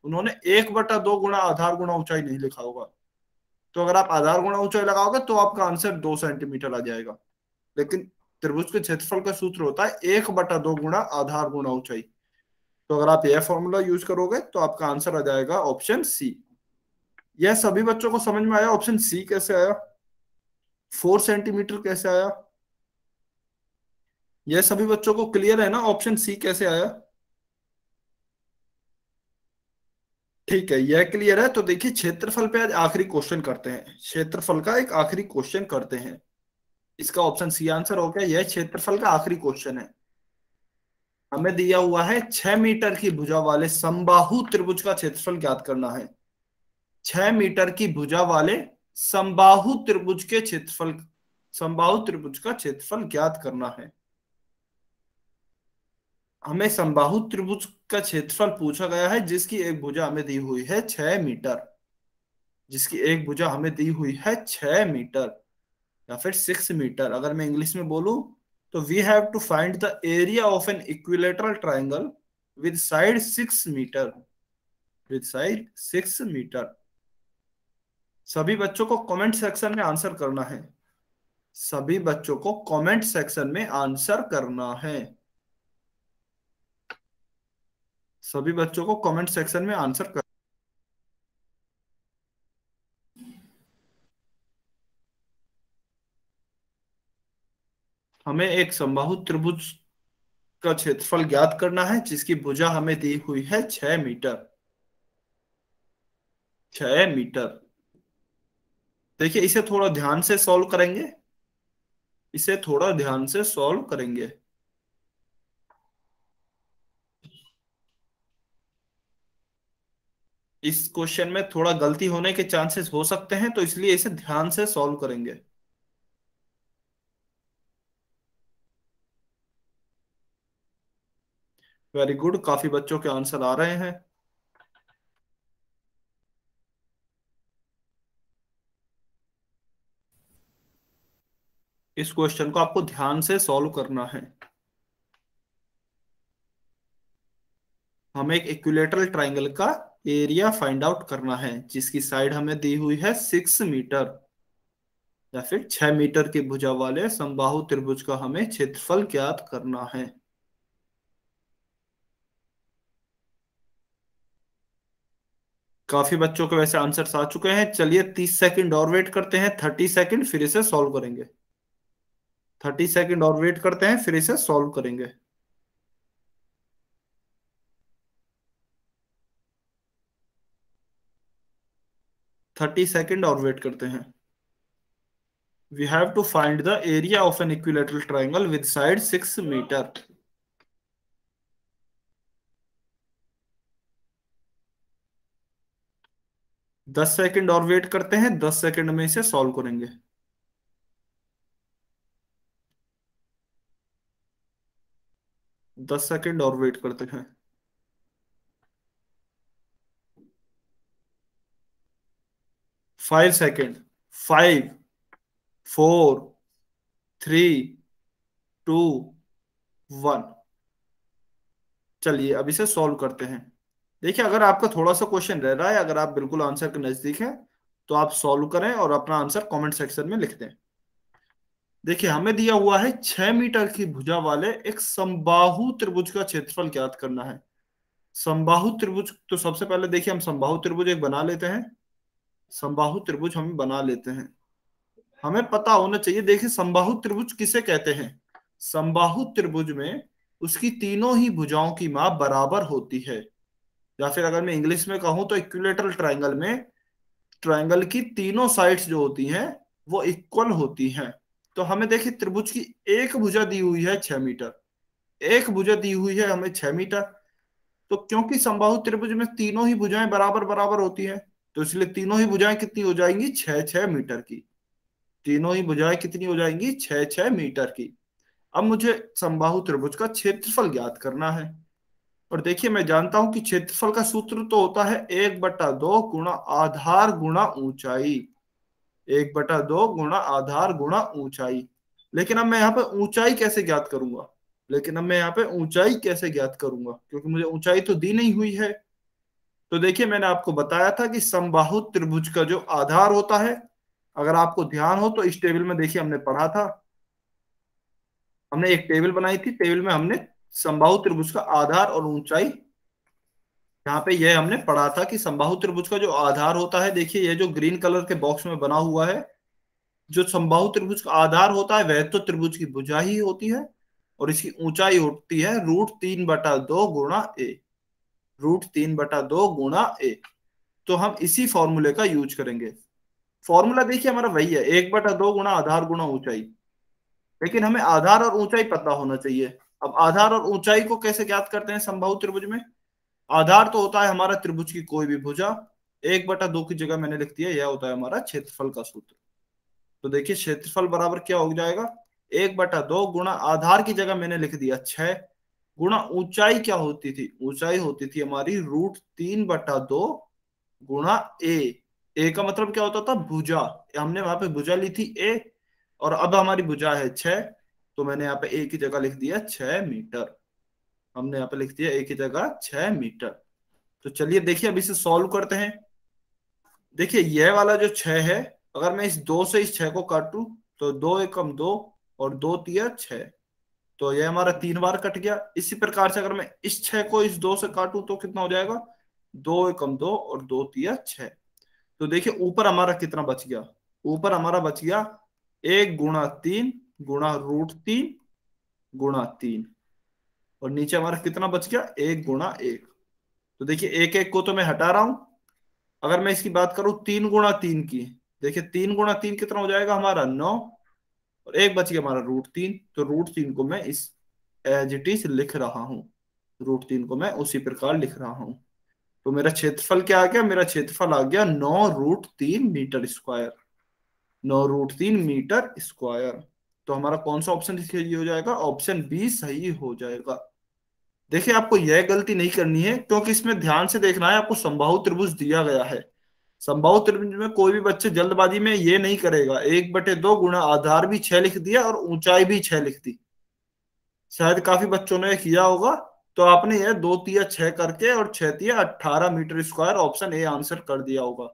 [SPEAKER 1] उन्होंने एक बटा दो गुणा आधार गुणा ऊंचाई नहीं लिखा होगा तो अगर आप आधार गुणा ऊंचाई लगाओगे तो आपका आंसर दो सेंटीमीटर आ जाएगा लेकिन त्रिभुज के क्षेत्रफल का सूत्र होता है एक बटा दो गुणा आधार गुणा ऊंचाई तो अगर आप यह फॉर्मूला यूज करोगे तो आपका आंसर आ जाएगा ऑप्शन सी यह सभी बच्चों को समझ में आया ऑप्शन सी कैसे आया फोर सेंटीमीटर कैसे आया यह सभी बच्चों को क्लियर है ना ऑप्शन सी कैसे आया ठीक है यह क्लियर है तो देखिए क्षेत्रफल पे आज आखिरी क्वेश्चन करते हैं क्षेत्रफल का एक आखिरी क्वेश्चन करते हैं इसका ऑप्शन सी आंसर हो गया यह क्षेत्रफल का आखिरी क्वेश्चन है हमें दिया हुआ है छह मीटर की भुजा वाले संबाहु त्रिभुज का क्षेत्रफल ज्ञात करना है छह मीटर की भुजा वाले संबाहु त्रिभुज के क्षेत्रफल संबाहु त्रिभुज का क्षेत्रफल ज्ञात करना है हमें संबाहु त्रिभुज का क्षेत्रफल पूछा गया है जिसकी एक भुजा हमें दी हुई है छह मीटर जिसकी एक भुजा हमें दी हुई है छह मीटर या फिर सिक्स मीटर अगर मैं इंग्लिश में बोलूं तो we have to find the area of an equilateral triangle with side six metre with side six metre सभी बच्चों को कमेंट सेक्शन में आंसर करना है सभी बच्चों को कमेंट सेक्शन में आंसर करना है सभी बच्चों को कमेंट सेक्शन में आंसर कर हमें एक समबाहु त्रिभुज का क्षेत्रफल ज्ञात करना है जिसकी भुजा हमें दी हुई है छ मीटर छ मीटर देखिए इसे थोड़ा ध्यान से सॉल्व करेंगे इसे थोड़ा ध्यान से सॉल्व करेंगे इस क्वेश्चन में थोड़ा गलती होने के चांसेस हो सकते हैं तो इसलिए इसे ध्यान से सॉल्व करेंगे वेरी गुड काफी बच्चों के आंसर आ रहे हैं इस क्वेश्चन को आपको ध्यान से सॉल्व करना है हमें एक इक्विलेटरल ट्राइंगल का एरिया फाइंड आउट करना है जिसकी साइड हमें दी हुई है सिक्स मीटर या फिर छह मीटर की भुजा वाले संबाहु त्रिभुज का हमें क्षेत्रफल ज्ञात करना है काफी बच्चों के वैसे आंसर आ चुके हैं चलिए तीस सेकंड और वेट करते हैं थर्टी सेकंड फिर इसे सॉल्व करेंगे थर्टी सेकंड और वेट करते हैं फिर इसे सॉल्व करेंगे थर्टी सेकेंड और वेट करते हैं we have to find the area of an equilateral triangle with side six metre दस सेकंड और वेट करते हैं दस सेकंड में इसे सॉल्व करेंगे दस सेकंड और वेट करते हैं five second five four three two one चलिए अब इसे सॉल्व करते हैं देखिए अगर आपका थोड़ा सा क्वेश्चन रह रहा है अगर आप बिल्कुल आंसर के नजदीक हैं तो आप सॉल्व करें और अपना आंसर कमेंट सेक्शन में लिख दें देखिए हमें दिया हुआ है छह मीटर की भुजा वाले एक संबाहु त्रिभुज का क्षेत्रफल ज्ञात करना है संबाहु त्रिभुज तो सबसे पहले देखिए हम संबाहु त्रिभुज एक बना लेते हैं संबाहु त्रिभुज हम बना लेते हैं हमें पता होना चाहिए देखिए संबाहु त्रिभुज किसे कहते हैं संबाहु त्रिभुज में उसकी तीनों ही भुजाओं की माप बराबर होती है या फिर अगर मैं इंग्लिश में कहूं तो इक्विलेटरल ट्राइंगल में ट्राइंगल की तीनों साइड्स जो होती हैं वो इक्वल होती हैं तो हमें देखिए त्रिभुज की एक भुजा दी हुई है छह मीटर एक भुजा दी हुई है हमें छह मीटर तो क्योंकि संबाहु त्रिभुज में तीनों ही भुजाएं बराबर बराबर होती हैं तो इसलिए तीनों ही भुजाएं कितनी हो जाएंगी छह छह मीटर की तीनों ही भुजाएं कितनी हो जाएंगी छह छह मीटर की अब मुझे संबाहु त्रिभुज का क्षेत्रफल ज्ञात करना है और देखिए मैं जानता हूं कि क्षेत्रफल का सूत्र तो होता है एक बटा दो गुणा आधार गुणा ऊंचाई एक बटा दो गुणा आधार गुणा ऊंचाई लेकिन अब मैं यहाँ पे ऊंचाई कैसे ज्ञात करूंगा लेकिन अब मैं यहाँ पे ऊंचाई कैसे ज्ञात करूंगा क्योंकि मुझे ऊंचाई तो दी नहीं हुई है तो देखिए मैंने आपको बताया था कि संबाहु त्रिभुज का जो आधार होता है अगर आपको ध्यान हो तो इस टेबल में देखिए हमने पढ़ा था हमने एक टेबल बनाई थी टेबल में हमने संबाहु त्रिभुज का आधार और ऊंचाई यहाँ पे यह हमने पढ़ा था कि संबाहु त्रिभुज का जो आधार होता है देखिए यह जो ग्रीन कलर के बॉक्स में बना हुआ है जो संबाहु त्रिभुज का आधार होता है वह तो त्रिभुज की भुजा ही होती है और इसकी ऊंचाई होती है रूट तीन बटा दो गुणा ए रूट तीन बटा दो गुणा ए तो हम इसी फॉर्मूले का यूज करेंगे फॉर्मूला देखिए हमारा वही है एक बटा दो गुणा आधार गुणा ऊंचाई लेकिन हमें आधार और ऊंचाई पता होना चाहिए अब आधार और ऊंचाई को कैसे ज्ञात करते हैं संभव त्रिभुज में आधार तो होता है हमारा त्रिभुज की कोई भी भुजा एक बटा दो की जगह मैंने लिख दिया यह होता है हमारा क्षेत्रफल का सूत्र तो देखिए क्षेत्रफल बराबर क्या हो जाएगा एक बटा दो गुणा आधार की जगह मैंने लिख दिया छह गुणा ऊंचाई क्या होती थी ऊंचाई होती थी हमारी रूट तीन बटा दो गुणा ए ए का मतलब क्या होता था भुजा हमने वहां पे भुजा ली थी ए और अब हमारी भुजा है छह तो मैंने यहाँ पे एक ही जगह लिख दिया छह मीटर हमने यहाँ पे लिख दिया एक ही जगह छह मीटर तो चलिए देखिए अब इसे सॉल्व करते हैं देखिए यह वाला जो छह है अगर मैं इस दो से इस छह को काटू तो दो एकम दो और दो तिया छह तो यह हमारा तीन बार कट गया इसी प्रकार से अगर मैं इस छह को इस दो से काटू तो कितना हो जाएगा दो एकम दो और दो तिया छह तो देखिए ऊपर हमारा कितना बच गया ऊपर हमारा बच गया एक गुणा तीन गुणा रूट तीन गुणा तीन और नीचे हमारा कितना बच गया एक गुणा एक तो देखिए एक एक को तो मैं हटा रहा हूं अगर मैं इसकी बात करूं तीन गुणा तीन की देखिए तीन गुणा तीन कितना हो जाएगा हमारा नौ और एक बच गया हमारा रूट तीन तो रूट तीन को मैं इस एज इट इज लिख रहा हूं रूट तीन को मैं उसी प्रकार लिख रहा हूं तो मेरा क्षेत्रफल क्या आ गया मेरा क्षेत्रफल आ गया नौ रूट तीन मीटर स्क्वायर नौ रूट तीन मीटर स्क्वायर तो हमारा कौन सा ऑप्शन सही हो जाएगा ऑप्शन बी सही हो जाएगा देखिए आपको यह गलती नहीं करनी है क्योंकि इसमें ध्यान से देखना है आपको संभाव त्रिभुज दिया गया है संभाव त्रिभुज में कोई भी बच्चे जल्दबाजी में ये नहीं करेगा एक बटे दो गुणा आधार भी छह लिख दिया और ऊंचाई भी छह लिख दी शायद काफी बच्चों ने किया होगा तो आपने यह दो तिया छह करके और छह तिया अट्ठारह metre square option A answer कर दिया होगा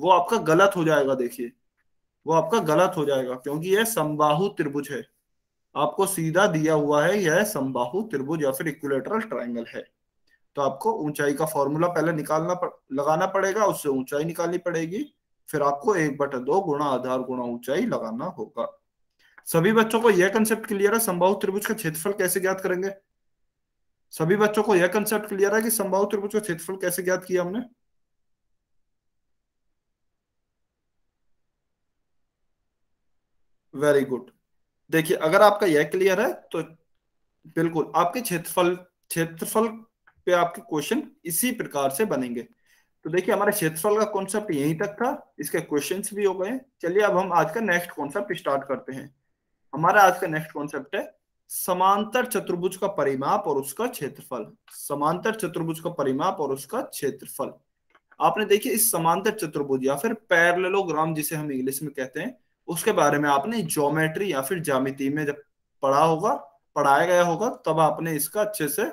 [SPEAKER 1] वो आपका गलत हो जाएगा देखिए वो आपका गलत हो जाएगा क्योंकि यह संबाहु त्रिभुज है आपको सीधा दिया हुआ है यह संबाहु त्रिभुज या फिर इक्विलेटरल ट्राइंगल है तो आपको ऊंचाई का फॉर्मूला पहले निकालना पड़, लगाना पड़ेगा उससे ऊंचाई निकालनी पड़ेगी फिर आपको एक बट दो गुणा आधार गुणा ऊंचाई लगाना होगा सभी बच्चों को यह कंसेप्ट क्लियर है संभाव त्रिभुज का क्षेत्रफल कैसे ज्ञात करेंगे सभी बच्चों को यह कंसेप्ट क्लियर है कि संभाव त्रिभुज का क्षेत्रफल कैसे ज्ञात किया हमने वेरी गुड देखिए अगर आपका यह क्लियर है तो बिल्कुल आपके क्षेत्रफल क्षेत्रफल पे आपके क्वेश्चन इसी प्रकार से बनेंगे तो देखिए हमारे क्षेत्रफल का कॉन्सेप्ट यहीं तक था इसके क्वेश्चन भी हो गए चलिए अब हम आज का नेक्स्ट कॉन्सेप्ट स्टार्ट करते हैं हमारा आज का नेक्स्ट कॉन्सेप्ट है समांतर चतुर्भुज का परिमाप और उसका क्षेत्रफल समांतर चतुर्भुज का परिमाप और उसका क्षेत्रफल आपने देखिए इस समांतर चतुर्भुज या फिर पैरलोग्राम जिसे हम इंग्लिश में कहते हैं उसके बारे में आपने ज्योमेट्री या फिर जामिति में जब पढ़ा होगा पढ़ाया गया होगा तब आपने इसका अच्छे से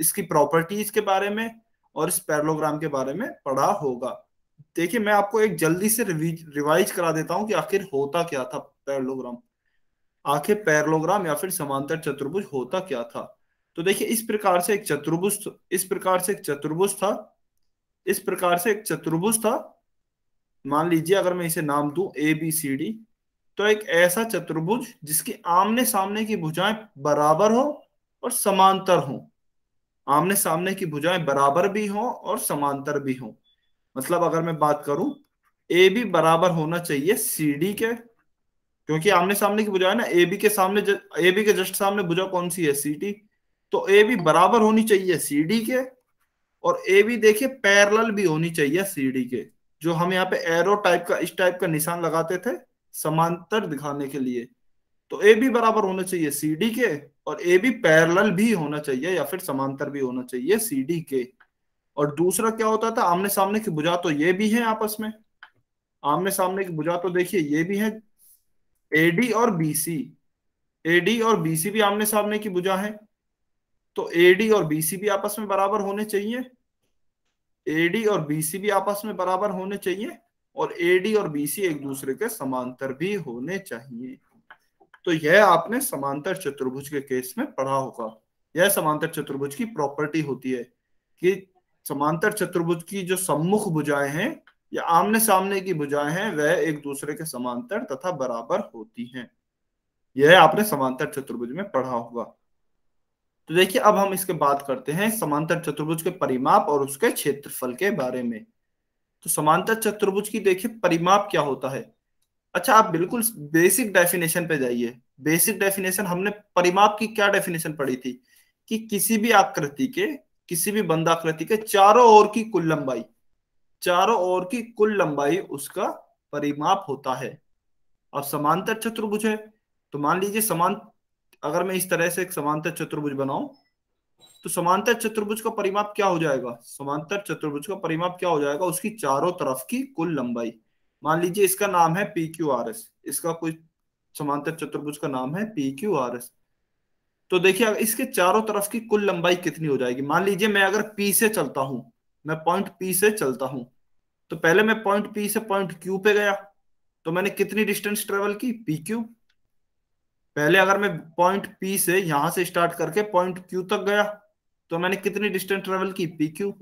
[SPEAKER 1] इसकी प्रॉपर्टीज के बारे में और इस पैरलोग्राम के बारे में पढ़ा होगा देखिए मैं आपको एक जल्दी से रिवाइज करा देता हूं कि आखिर होता क्या था पैरलोग्राम आखिर पैरलोग्राम या फिर समांतर चतुर्भुज होता क्या था तो देखिए इस प्रकार से एक चतुर्भुज इस प्रकार से एक चतुर्भुज था इस प्रकार से एक चतुर्भुज था मान लीजिए अगर मैं इसे नाम दू ए बी सी डी तो एक ऐसा चतुर्भुज जिसके आमने सामने की भुजाएं बराबर हो और समांतर हो आमने सामने की भुजाएं बराबर भी हो और समांतर भी हो मतलब अगर मैं बात करूं ए बी बराबर होना चाहिए सी डी के क्योंकि आमने सामने की भुजाएं ना ए बी के सामने ए बी के जस्ट सामने भुजा कौन सी है सी डी तो ए बी बराबर होनी चाहिए सी डी के और ए बी देखिए पैरेलल भी होनी चाहिए सी डी के जो हम यहाँ पे एरो टाइप का इस टाइप का निशान लगाते थे समांतर दिखाने के लिए तो ए भी बराबर होना चाहिए सी डी के और ए भी पैरल भी होना चाहिए या फिर समांतर भी होना चाहिए सी डी के और दूसरा क्या होता था आमने सामने की भुजा तो ये भी है आपस में आमने सामने की भुजा तो देखिए ये भी है ए डी और बी सी ए डी और बी सी भी आमने सामने की भुजा है तो एडी और बी सी भी आपस में बराबर होने चाहिए ए डी और बी सी भी आपस में बराबर होने चाहिए और एडी और बीसी एक दूसरे के समांतर भी होने चाहिए तो यह आपने समांतर चतुर्भुज के केस में पढ़ा होगा यह समांतर चतुर्भुज की प्रॉपर्टी होती है कि समांतर चतुर्भुज की जो सम्मुख भुजाएं हैं या आमने सामने की भुजाएं हैं वह एक दूसरे के समांतर तथा बराबर होती हैं यह आपने समांतर चतुर्भुज में पढ़ा होगा तो देखिए अब हम इसके बात करते हैं समांतर चतुर्भुज के परिमाप और उसके क्षेत्रफल के बारे में तो समांतर चतुर्भुज की देखिए परिमाप क्या होता है अच्छा आप बिल्कुल बेसिक डेफिनेशन पे जाइए बेसिक डेफिनेशन हमने परिमाप की क्या डेफिनेशन पढ़ी थी कि किसी भी आकृति के किसी भी बंदाकृति के चारों ओर की कुल लंबाई चारों ओर की कुल लंबाई उसका परिमाप होता है और समांतर चतुर्भुज है तो मान लीजिए समान अगर मैं इस तरह से एक समांतर चतुर्भुज बनाऊं तो समांतर चतुर्भुज का परिमाप क्या हो जाएगा समांतर चतुर्भुज का परिमाप क्या हो जाएगा उसकी चारों तरफ की कुल लंबाई मान लीजिए इसका नाम है पी क्यू आर एस इसका कोई समांतर चतुर्भुज का नाम है पी क्यू आर एस तो देखिए इसके चारों तरफ की कुल लंबाई कितनी हो जाएगी मान लीजिए मैं अगर पी से चलता हूं मैं पॉइंट पी से चलता हूं तो पहले मैं पॉइंट पी से पॉइंट क्यू पे गया तो मैंने कितनी डिस्टेंस ट्रेवल की पी क्यू पहले अगर मैं पॉइंट पी से यहां से स्टार्ट करके पॉइंट क्यू तक गया तो मैंने कितनी डिस्टेंस ट्रेवल की पी क्यू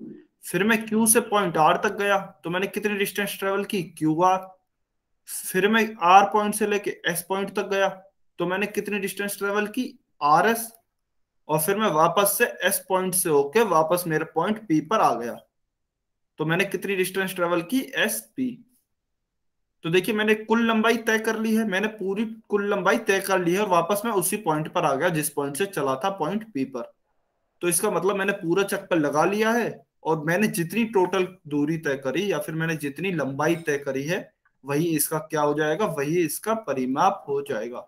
[SPEAKER 1] फिर मैं क्यू से पॉइंट आर तक गया तो मैंने कितनी डिस्टेंस ट्रेवल की क्यू आर फिर मैं आर पॉइंट से लेके एस पॉइंट तक गया तो मैंने कितनी डिस्टेंस ट्रेवल की आर एस और फिर मैं वापस से एस पॉइंट से होके वापस मेरे पॉइंट पी पर आ गया तो मैंने कितनी डिस्टेंस ट्रेवल की एस पी तो देखिए मैंने कुल लंबाई तय कर ली है मैंने पूरी कुल लंबाई तय कर ली है और वापस मैं उसी पॉइंट पर आ गया जिस पॉइंट से चला था पॉइंट पी पर तो इसका मतलब मैंने पूरा चक्कर लगा लिया है और मैंने जितनी टोटल दूरी तय करी या फिर मैंने जितनी लंबाई तय करी है वही इसका क्या हो जाएगा वही इसका परिमाप हो जाएगा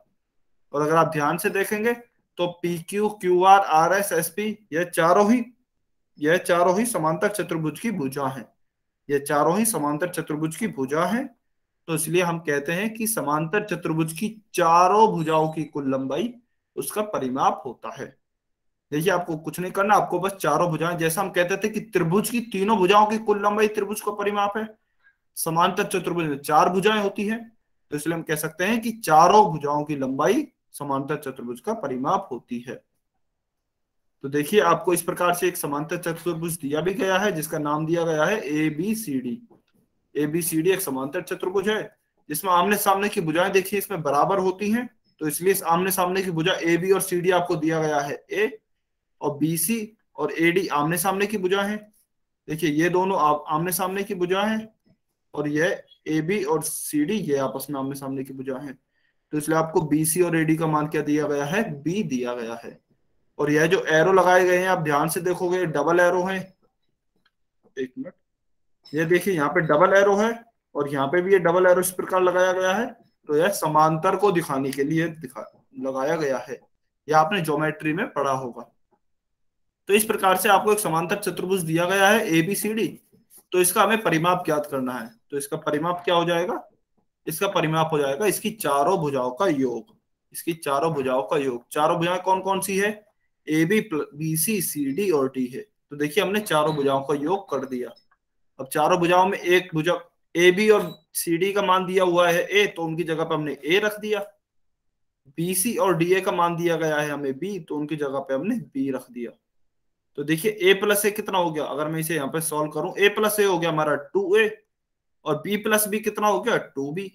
[SPEAKER 1] और अगर आप ध्यान से देखेंगे तो P Q Q R R S S P यह चारों ही यह चारों ही समांतर चतुर्भुज की भुजा है यह चारों ही समांतर चतुर्भुज की भुजा है तो इसलिए हम कहते हैं कि समांतर चतुर्भुज की चारों भुजाओं की कुल लंबाई उसका परिमाप होता है देखिए आपको कुछ नहीं करना आपको बस चारों भुजाएं जैसा हम कहते थे कि त्रिभुज की तीनों भुजाओं की कुल लंबाई त्रिभुज का परिमाप है समांतर चतुर्भुज में चार भुजाएं होती है तो इसलिए हम कह सकते हैं कि चारों भुजाओं की लंबाई समांतर चतुर्भुज का परिमाप होती है तो देखिए आपको इस प्रकार से एक समांतर चतुर्भुज दिया भी गया है जिसका नाम दिया गया है A B C D A B C D एक समांतर चतुर्भुज है जिसमें आमने सामने की भुजाएं देखिए इसमें बराबर होती हैं तो इसलिए इस आमने सामने की भुजा ए बी और सी डी आपको दिया गया है ए और बीसी और एडी आमने सामने की भुजा है देखिए ये दोनों आप आमने सामने की भुजा है और यह ए बी और सी डी ये आपस में आमने सामने की भुजा है तो इसलिए आपको बीसी और एडी का मान क्या दिया गया है बी दिया गया है और यह जो एरो लगाए गए हैं आप ध्यान से देखोगे डबल एरो है एक मिनट ये देखिए यहाँ पे डबल एरो है और यहाँ पे भी ये डबल एरो इस प्रकार लगाया गया है तो यह समांतर को दिखाने के लिए दिखा लगाया गया है यह आपने ज्योमेट्री में पढ़ा होगा तो इस प्रकार से आपको एक समांतर चतुर्भुज दिया गया है ए बी सी डी तो इसका हमें परिमाप ज्ञात करना है तो इसका परिमाप क्या हो जाएगा इसका परिमाप हो जाएगा इसकी चारों भुजाओं का योग इसकी चारों भुजाओं का योग चारों भुजाएं कौन कौन सी है A B B C C D और डी है तो देखिए हमने चारों भुजाओं का योग कर दिया अब चारों भुजाओं में एक भुजा ए बी और सी डी का मान दिया हुआ है ए तो उनकी जगह पर हमने ए रख दिया बी सी और डी ए का मान दिया गया है हमें बी तो उनकी जगह पे हमने बी रख दिया तो देखिए ए प्लस ए कितना हो गया अगर मैं इसे यहाँ पे सॉल्व करूं ए प्लस ए हो गया हमारा टू ए और बी प्लस बी कितना हो गया टू बी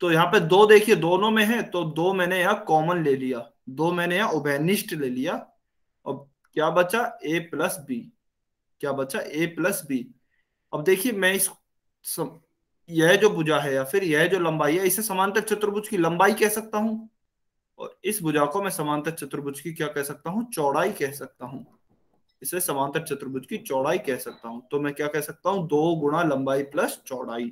[SPEAKER 1] तो यहाँ पे दो देखिए दोनों में है तो दो मैंने यहाँ कॉमन ले लिया दो मैंने यहाँ उभयनिष्ठ ले लिया और क्या बचा ए प्लस बी क्या बचा ए प्लस बी अब देखिए मैं इस सम, यह जो भुजा है या फिर यह जो लंबाई है इसे समांतर चतुर्भुज की लंबाई कह सकता हूं और इस भुजा को मैं समांतर चतुर्भुज की क्या कह सकता हूँ चौड़ाई कह सकता हूँ इसे समांतर चतुर्भुज की चौड़ाई कह सकता हूँ तो मैं क्या कह सकता हूँ दो गुणा लंबाई प्लस चौड़ाई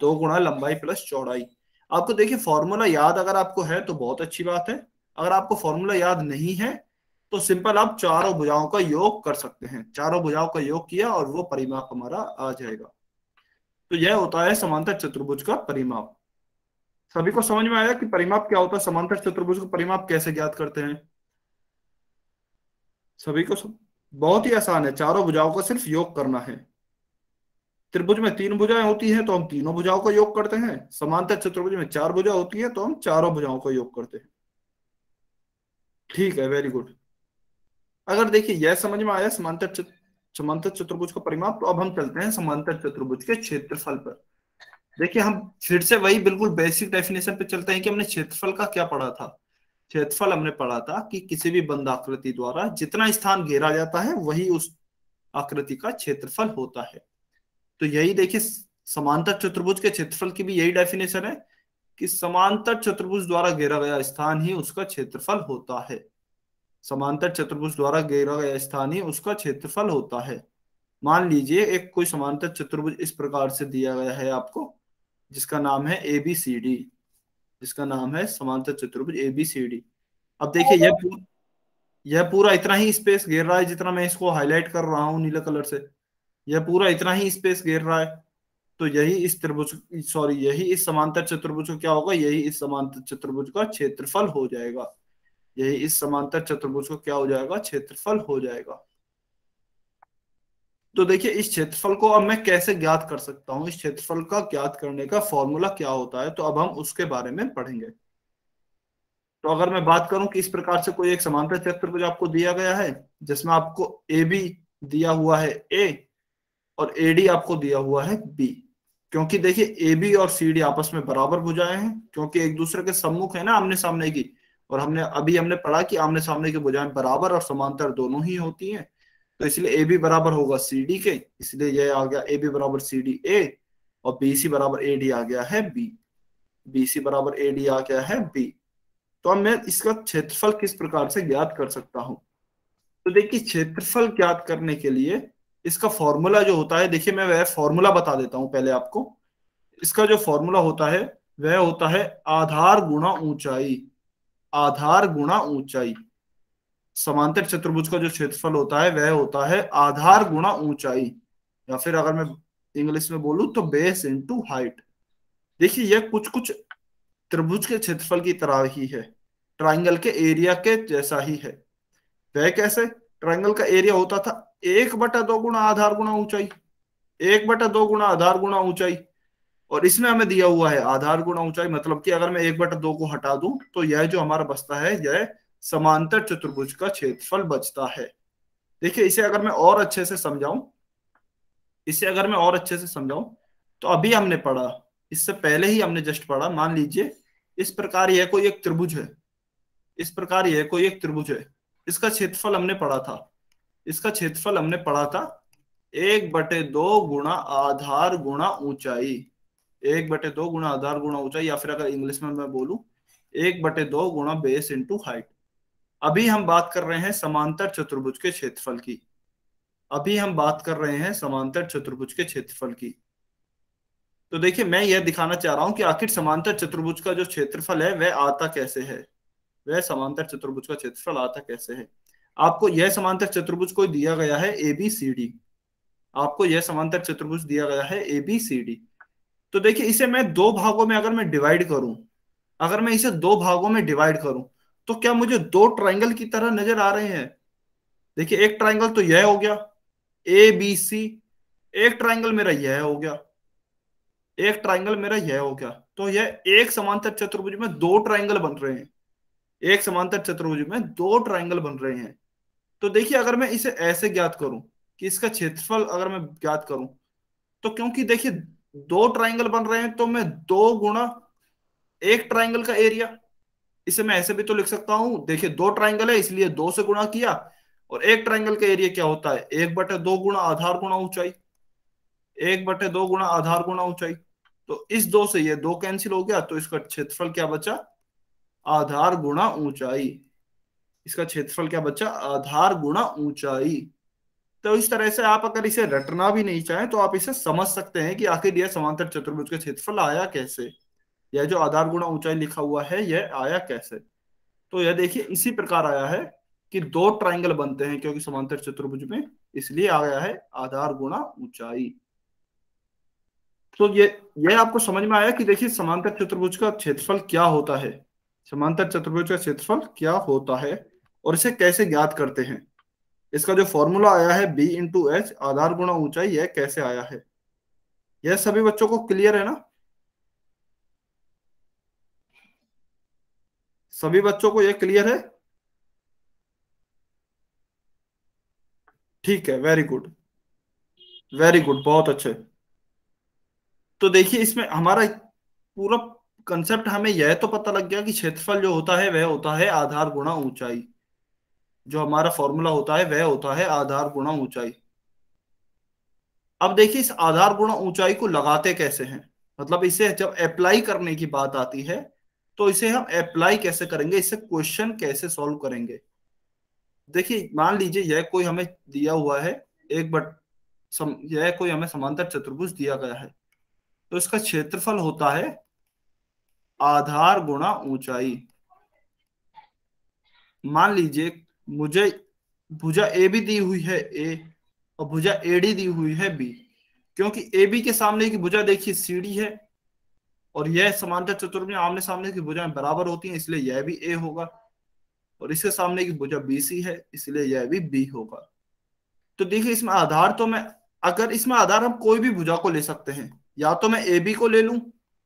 [SPEAKER 1] दो गुणा लंबाई प्लस चौड़ाई आपको देखिए फॉर्मूला याद अगर आपको है तो बहुत अच्छी बात है अगर आपको फॉर्मूला याद नहीं है तो सिंपल आप चारों भुजाओं का योग कर सकते हैं चारों भुजाओं का योग किया और वो परिमाप हमारा आ जाएगा तो यह होता है समांतर चतुर्भुज का परिमाप सभी को समझ में आया कि परिमाप क्या होता है समांतर चतुर्भुज को परिमाप कैसे ज्ञात करते हैं सभी को सम... बहुत ही आसान है चारों भुजाओं का सिर्फ योग करना है त्रिभुज में तीन भुजाएं होती हैं तो हम तीनों भुजाओं का योग करते हैं समांतर चतुर्भुज में चार भुजा होती है तो हम चारों भुजाओं का योग करते हैं ठीक है वेरी गुड अगर देखिए यह समझ में आया समांतर समांतर चतुर्भुज का परिमाप तो अब हम चलते हैं समांतर चतुर्भुज के क्षेत्रफल पर देखिए हम फिर से वही बिल्कुल बेसिक डेफिनेशन पे चलते हैं कि हमने क्षेत्रफल का क्या पढ़ा था क्षेत्रफल हमने पढ़ा था कि किसी भी बंद आकृति द्वारा जितना स्थान घेरा जाता है वही उस आकृति का क्षेत्रफल होता है तो यही देखिए समांतर चतुर्भुज के क्षेत्रफल की भी यही डेफिनेशन है कि समांतर चतुर्भुज द्वारा घेरा गया स्थान ही उसका क्षेत्रफल होता है समांतर चतुर्भुज द्वारा घेरा गया स्थान ही उसका क्षेत्रफल होता है मान लीजिए एक कोई समांतर चतुर्भुज इस प्रकार से दिया गया है आपको जिसका नाम है ए बी सी डी जिसका नाम है समांतर चतुर्भुज ए बी सी डी अब देखिए यह पूर, यह पूरा इतना ही स्पेस घेर रहा है जितना मैं इसको हाईलाइट कर रहा हूँ नीले कलर से यह पूरा इतना ही स्पेस घेर रहा है तो यही इस त्रिभुज सॉरी यही इस समांतर चतुर्भुज का क्या होगा यही इस समांतर चतुर्भुज का क्षेत्रफल हो जाएगा यही इस समांतर चतुर्भुज का क्या हो जाएगा क्षेत्रफल हो जाएगा तो देखिए इस क्षेत्रफल को अब मैं कैसे ज्ञात कर सकता हूँ इस क्षेत्रफल का ज्ञात करने का फॉर्मूला क्या होता है तो अब हम उसके बारे में पढ़ेंगे तो अगर मैं बात करूं कि इस प्रकार से कोई एक समांतर क्षेत्रफल जो आपको दिया गया है जिसमें आपको ए बी दिया हुआ है ए और ए डी आपको दिया हुआ है बी क्योंकि देखिए ए बी और सी डी आपस में बराबर भुजाएं हैं क्योंकि एक दूसरे के सम्मुख है ना आमने सामने की और हमने अभी हमने पढ़ा कि आमने सामने की भुजाएं बराबर और समांतर दोनों ही होती हैं तो इसलिए ए बी बराबर होगा सी डी के इसलिए यह आ गया ए बी बराबर सी डी ए और बी सी बराबर ए डी आ गया है बी बी सी बराबर ए डी आ गया है बी तो अब मैं इसका क्षेत्रफल किस प्रकार से ज्ञात कर सकता हूं तो देखिए क्षेत्रफल ज्ञात करने के लिए इसका फॉर्मूला जो होता है देखिए मैं वह फॉर्मूला बता देता हूं पहले आपको इसका जो फॉर्मूला होता है वह होता है आधार गुणा ऊंचाई आधार गुणा ऊंचाई समांतर चतुर्भुज का जो क्षेत्रफल होता है वह होता है आधार गुणा ऊंचाई या फिर अगर मैं इंग्लिश में बोलूं तो बेस इंटू हाइट देखिए यह कुछ कुछ त्रिभुज के क्षेत्रफल की तरह ही है ट्राइंगल के एरिया के जैसा ही है वह कैसे ट्राइंगल का एरिया होता था एक बटा दो गुणा आधार गुणा ऊंचाई एक बटा दो गुणा आधार गुणा ऊंचाई और इसमें हमें दिया हुआ है आधार गुणा ऊंचाई मतलब कि अगर मैं एक बटा दो को हटा दूं तो यह जो हमारा बस्ता है यह समांतर चतुर्भुज का क्षेत्रफल बचता है देखिए इसे अगर मैं और अच्छे से समझाऊं इसे अगर मैं और अच्छे से समझाऊं तो अभी हमने पढ़ा इससे पहले ही हमने जस्ट पढ़ा मान लीजिए इस प्रकार यह कोई एक त्रिभुज है इस प्रकार यह कोई एक त्रिभुज है इसका क्षेत्रफल हमने पढ़ा था इसका क्षेत्रफल हमने पढ़ा था एक बटे दो गुणा आधार गुणा ऊंचाई एक बटे दो गुणा आधार गुणा ऊंचाई या फिर अगर इंग्लिश में मैं बोलू एक बटे दो गुणा बेस इंटू हाइट अभी हम बात कर रहे हैं समांतर चतुर्भुज के क्षेत्रफल की अभी हम बात कर रहे हैं समांतर चतुर्भुज के क्षेत्रफल की तो देखिए मैं यह दिखाना चाह रहा हूं कि आखिर समांतर चतुर्भुज का जो क्षेत्रफल है वह आता कैसे है वह समांतर चतुर्भुज का क्षेत्रफल आता कैसे है आपको यह समांतर चतुर्भुज को दिया गया है ए बी सी डी आपको यह समांतर चतुर्भुज दिया गया है ए बी सी डी तो देखिए इसे मैं दो भागों में अगर मैं डिवाइड करूं अगर मैं इसे दो भागों में डिवाइड करूं तो क्या मुझे दो ट्राइंगल की तरह नजर आ रहे हैं देखिए एक ट्राइंगल तो यह हो गया ए बी सी एक ट्राइंगल मेरा यह हो गया एक ट्राइंगल मेरा यह हो गया तो यह एक समांतर चतुर्भुज में दो ट्राइंगल बन रहे हैं एक समांतर चतुर्भुज में दो ट्राइंगल बन रहे हैं तो देखिए अगर मैं इसे ऐसे ज्ञात करूं कि इसका क्षेत्रफल अगर मैं ज्ञात करूं तो क्योंकि देखिए दो ट्राइंगल बन रहे हैं तो मैं दो गुणा एक ट्राइंगल का एरिया इसे मैं ऐसे भी तो लिख सकता हूं देखिए दो ट्राइंगल है इसलिए दो से गुणा किया और एक ट्राइंगल का एरिया क्या होता है एक बटे दो गुणा आधार गुणा ऊंचाई एक बटे दो गुणा आधार गुणा ऊंचाई तो इस दो से ये दो कैंसिल हो गया तो इसका क्षेत्रफल क्या बचा आधार गुणा ऊंचाई इसका क्षेत्रफल क्या बचा आधार गुणा ऊंचाई तो इस तरह से आप अगर इसे रटना भी नहीं चाहें तो आप इसे समझ सकते हैं कि आखिर यह समांतर चतुर्भुज का क्षेत्रफल आया कैसे यह जो आधार गुणा ऊंचाई लिखा हुआ है यह आया कैसे तो यह देखिए इसी प्रकार आया है कि दो ट्राइंगल बनते हैं क्योंकि समांतर चतुर्भुज में इसलिए आ गया है आधार गुणा ऊंचाई तो ये यह आपको समझ में आया कि देखिए समांतर चतुर्भुज का क्षेत्रफल क्या होता है समांतर चतुर्भुज का क्षेत्रफल क्या होता है और इसे कैसे ज्ञात करते हैं इसका जो फॉर्मूला आया है बी इंटू एच आधार गुणा ऊंचाई यह कैसे आया है यह सभी बच्चों को क्लियर है ना सभी बच्चों को यह क्लियर है ठीक है वेरी गुड वेरी गुड बहुत अच्छे तो देखिए इसमें हमारा पूरा कंसेप्ट हमें यह तो पता लग गया कि क्षेत्रफल जो होता है वह होता है आधार गुणा ऊंचाई जो हमारा फॉर्मूला होता है वह होता है आधार गुणा ऊंचाई अब देखिए इस आधार गुणा ऊंचाई को लगाते कैसे हैं मतलब इसे जब अप्लाई करने की बात आती है तो इसे हम अप्लाई कैसे करेंगे इसे क्वेश्चन कैसे सॉल्व करेंगे देखिए मान लीजिए यह कोई हमें दिया हुआ है एक बट सम, यह कोई हमें समांतर चतुर्भुज दिया गया है तो इसका क्षेत्रफल होता है आधार गुणा ऊंचाई मान लीजिए मुझे भुजा ए भी दी हुई है ए और भुजा एडी दी हुई है बी क्योंकि ए बी के सामने की भुजा देखिए सीढ़ी है और यह समानता चतुर्भुज आमने सामने की भुजाएं बराबर होती हैं इसलिए यह भी ए होगा और इसके सामने की भुजा बी सी है इसलिए यह भी बी होगा तो देखिए इसमें आधार तो मैं अगर इसमें आधार हम कोई भी भुजा को ले सकते हैं या तो मैं ए बी को ले लूं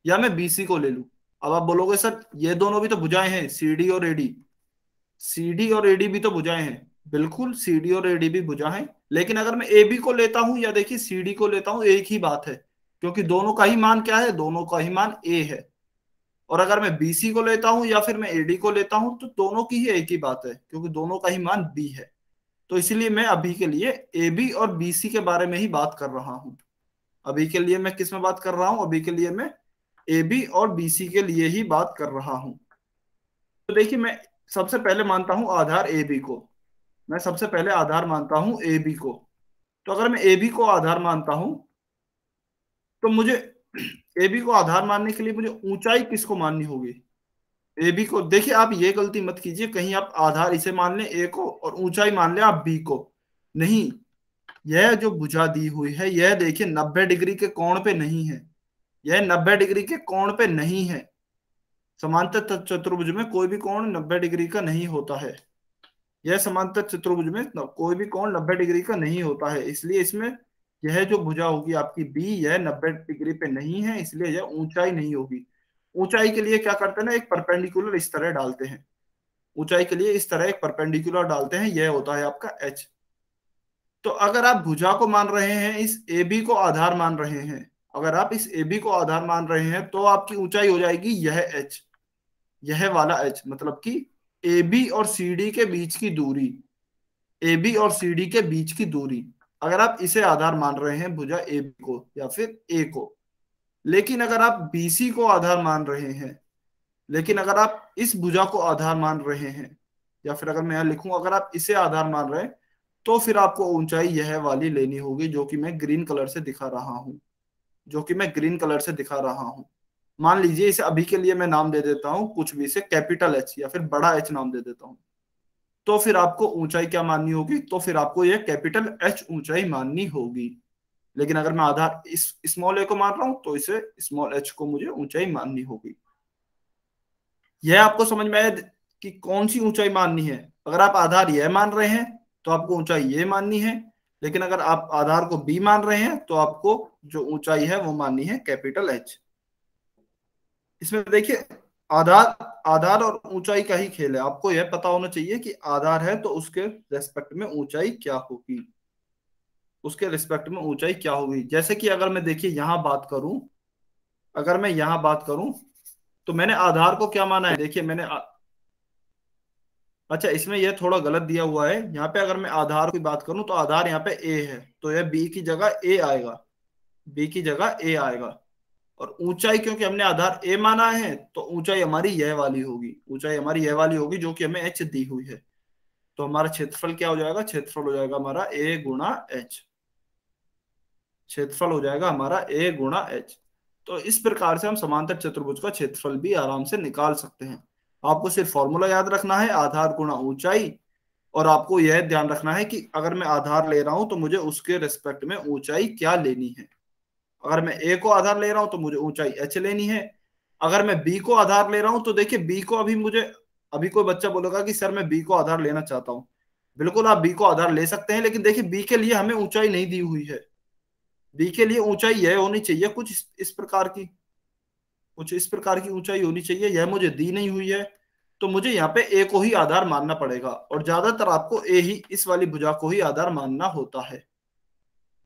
[SPEAKER 1] या मैं बी सी को ले लूं अब आप बोलोगे सर ये दोनों भी तो भुजाएं हैं सी डी और एडी सी डी और एडी भी तो भुजाएं हैं बिल्कुल सी डी और एडी भी भुजा है लेकिन अगर मैं ए बी को लेता हूं या देखिए सी डी को लेता हूं एक ही बात है क्योंकि दोनों का ही मान क्या है दोनों का ही मान ए है और अगर मैं बी सी को लेता हूं या फिर मैं एडी को लेता हूं तो दोनों की ही एक ही बात है क्योंकि दोनों का ही मान बी है तो इसीलिए मैं अभी के लिए ए बी और बी सी के बारे में ही बात कर रहा हूं अभी के लिए मैं किस में बात कर रहा हूं अभी के लिए मैं ए बी और बी सी के लिए ही बात कर रहा हूं तो देखिए मैं सबसे पहले मानता हूं आधार ए बी को मैं सबसे पहले आधार मानता हूं ए बी को तो अगर मैं ए बी को आधार मानता हूं तो मुझे ए (clears throat) बी को आधार मानने के लिए मुझे ऊंचाई किसको माननी होगी ए बी को देखिए आप ये गलती मत कीजिए कहीं आप आधार इसे मान लें ए को और ऊंचाई मान लें आप बी को नहीं यह जो बुझा दी हुई है यह देखिए नब्बे डिग्री के कोण पे नहीं है यह नब्बे डिग्री के कोण पे नहीं है समांतर चतुर्भुज में कोई भी कोण नब्बे डिग्री का नहीं होता है यह समांतर चतुर्भुज में कोई भी कोण नब्बे डिग्री का नहीं होता है इसलिए इसमें यह जो भुजा होगी आपकी बी यह नब्बे डिग्री पे नहीं है इसलिए यह ऊंचाई नहीं होगी ऊंचाई के लिए क्या करते हैं ना एक परपेंडिकुलर इस तरह डालते हैं ऊंचाई के लिए इस तरह एक परपेंडिकुलर डालते हैं यह होता है आपका एच तो अगर आप भुजा को मान रहे हैं इस ए बी को आधार मान रहे हैं अगर आप इस ए बी को आधार मान रहे हैं तो आपकी ऊंचाई हो जाएगी यह एच यह वाला एच मतलब कि ए बी और सी डी के बीच की दूरी ए बी और सी डी के बीच की दूरी अगर आप इसे आधार मान रहे हैं भुजा ए को या फिर ए को लेकिन अगर आप बीसी को आधार मान रहे हैं लेकिन अगर आप इस भुजा को आधार मान रहे हैं या फिर अगर मैं यहाँ लिखूं अगर आप इसे आधार मान रहे हैं तो फिर आपको ऊंचाई यह वाली लेनी होगी जो कि मैं ग्रीन कलर से दिखा रहा हूं जो कि मैं ग्रीन कलर से दिखा रहा हूं मान लीजिए इसे अभी के लिए मैं नाम दे देता हूं कुछ भी इसे कैपिटल एच या फिर बड़ा एच नाम दे देता हूं तो फिर आपको ऊंचाई क्या माननी होगी तो फिर आपको यह कैपिटल एच ऊंचाई माननी होगी लेकिन अगर मैं आधार इस स्मॉल ए को मान रहा हूं तो इसे स्मॉल एच को मुझे ऊंचाई माननी होगी यह आपको समझ में आया कि कौन सी ऊंचाई माननी है अगर आप आधार यह मान रहे हैं तो आपको ऊंचाई ये माननी है लेकिन अगर आप आधार को बी मान रहे हैं तो आपको जो ऊंचाई है वो माननी है कैपिटल एच इसमें देखिए आधार आधार और ऊंचाई का ही खेल है आपको यह पता होना चाहिए कि आधार है तो उसके रेस्पेक्ट में ऊंचाई क्या होगी उसके रिस्पेक्ट में ऊंचाई क्या होगी जैसे कि अगर मैं देखिए यहां बात करूं अगर मैं यहां बात करूं तो मैंने आधार को क्या माना है देखिए मैंने आ... अच्छा इसमें यह थोड़ा गलत दिया हुआ है यहाँ पे अगर मैं आधार की बात करूं तो आधार यहाँ पे ए है तो यह बी की जगह ए आएगा बी की जगह ए आएगा और ऊंचाई क्योंकि हमने आधार ए माना है तो ऊंचाई हमारी यह वाली होगी ऊंचाई हमारी यह वाली होगी जो कि हमें एच दी हुई है तो हमारा क्षेत्रफल क्या हो जाएगा क्षेत्रफल हो जाएगा हमारा ए गुणा एच क्षेत्रफल हो जाएगा हमारा ए गुणा एच तो इस प्रकार से हम समांतर चतुर्भुज का क्षेत्रफल भी आराम से निकाल सकते हैं आपको सिर्फ फॉर्मूला याद रखना है आधार गुणा ऊंचाई और आपको यह ध्यान रखना है कि अगर मैं आधार ले रहा हूं तो मुझे उसके रेस्पेक्ट में ऊंचाई क्या लेनी है अगर मैं ए को आधार ले रहा हूं तो मुझे ऊंचाई एच लेनी है अगर मैं बी को आधार ले रहा हूं तो देखिए बी को अभी मुझे अभी कोई बच्चा बोलेगा कि सर मैं बी को आधार लेना चाहता हूं बिल्कुल आप बी को आधार ले सकते हैं लेकिन देखिए बी के लिए हमें ऊंचाई नहीं दी हुई है बी के लिए ऊंचाई यह होनी चाहिए कुछ इस, इस प्रकार की कुछ इस प्रकार की ऊंचाई होनी चाहिए यह मुझे दी नहीं हुई है तो मुझे यहाँ पे ए को ही आधार मानना पड़ेगा और ज्यादातर आपको ए ही इस वाली भुजा को ही आधार मानना होता है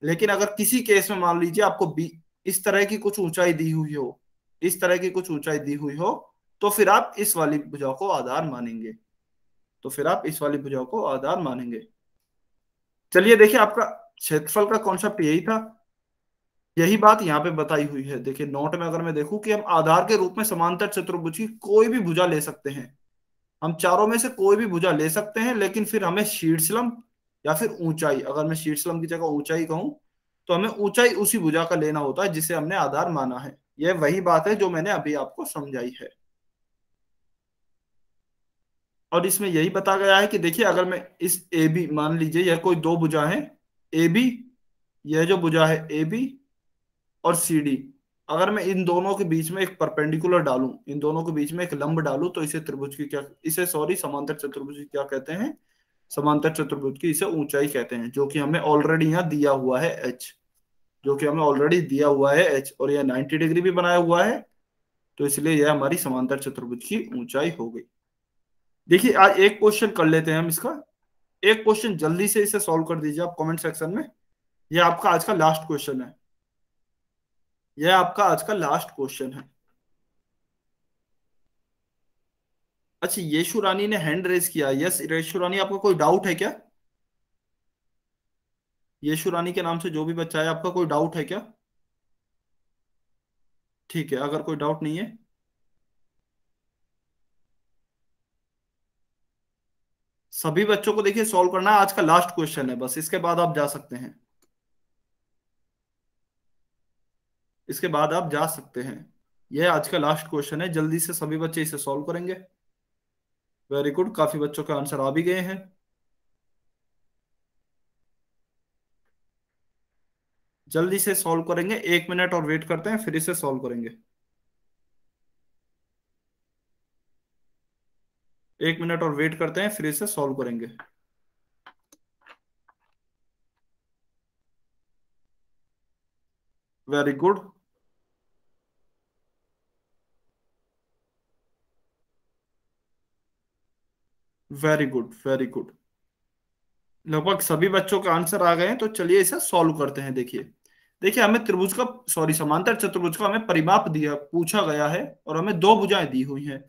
[SPEAKER 1] लेकिन अगर किसी केस में मान लीजिए आपको बी इस तरह की कुछ ऊंचाई दी हुई हो इस तरह की कुछ ऊंचाई दी हुई हो तो फिर आप इस वाली भुजा को आधार मानेंगे तो फिर आप इस वाली भुजा को आधार मानेंगे चलिए देखिए आपका क्षेत्रफल का कॉन्सेप्ट यही था यही बात यहाँ पे बताई हुई है देखिए नोट में अगर मैं देखूं कि हम आधार के रूप में समांतर चतुर्भुज की कोई भी भुजा ले सकते हैं हम चारों में से कोई भी भुजा ले सकते हैं लेकिन फिर हमें शीर्षलम या फिर ऊंचाई अगर मैं शीर्ष की जगह ऊंचाई कहूं तो हमें ऊंचाई उसी भुजा का लेना होता है जिसे हमने आधार माना है यह वही बात है जो मैंने अभी आपको समझाई है और इसमें यही बता गया है कि देखिए अगर मैं इस ए बी मान लीजिए यह कोई दो भुजा है ए बी यह जो भुजा है ए बी और सी डी अगर मैं इन दोनों के बीच में एक परपेंडिकुलर डालूं इन दोनों के बीच में एक लंब डालूं तो इसे त्रिभुज की क्या इसे सॉरी समांतर चतुर्भुज क्या कहते हैं समांतर चतुर्भुज की इसे ऊंचाई कहते हैं जो कि हमें ऑलरेडी यहाँ दिया हुआ है एच जो कि हमें ऑलरेडी दिया हुआ है एच और यह 90 डिग्री भी बनाया हुआ है तो इसलिए यह हमारी समांतर चतुर्भुज की ऊंचाई हो गई देखिए आज एक क्वेश्चन कर लेते हैं हम इसका एक क्वेश्चन जल्दी से इसे सॉल्व कर दीजिए आप कमेंट सेक्शन में यह आपका आज का लास्ट क्वेश्चन है यह आपका आज का लास्ट क्वेश्चन है अच्छा यशु रानी ने हैंड रेज किया यस यशु रानी आपका कोई डाउट है क्या यशु रानी के नाम से जो भी बच्चा है आपका कोई डाउट है क्या ठीक है अगर कोई डाउट नहीं है सभी बच्चों को देखिए सॉल्व करना है आज का लास्ट क्वेश्चन है बस इसके बाद आप जा सकते हैं इसके बाद आप जा सकते हैं यह आज का लास्ट क्वेश्चन है जल्दी से सभी बच्चे इसे सॉल्व करेंगे वेरी गुड काफी बच्चों के आंसर आ भी गए हैं जल्दी से सॉल्व करेंगे एक मिनट और वेट करते हैं फिर इसे सॉल्व करेंगे एक मिनट और वेट करते हैं फिर इसे सॉल्व करेंगे very good very good very good लगभग सभी बच्चों के आंसर आ गए हैं तो चलिए इसे सॉल्व करते हैं देखिए देखिए हमें त्रिभुज का सॉरी समांतर चतुर्भुज का हमें परिमाप दिया पूछा गया है और हमें दो भुजाएं दी हुई हैं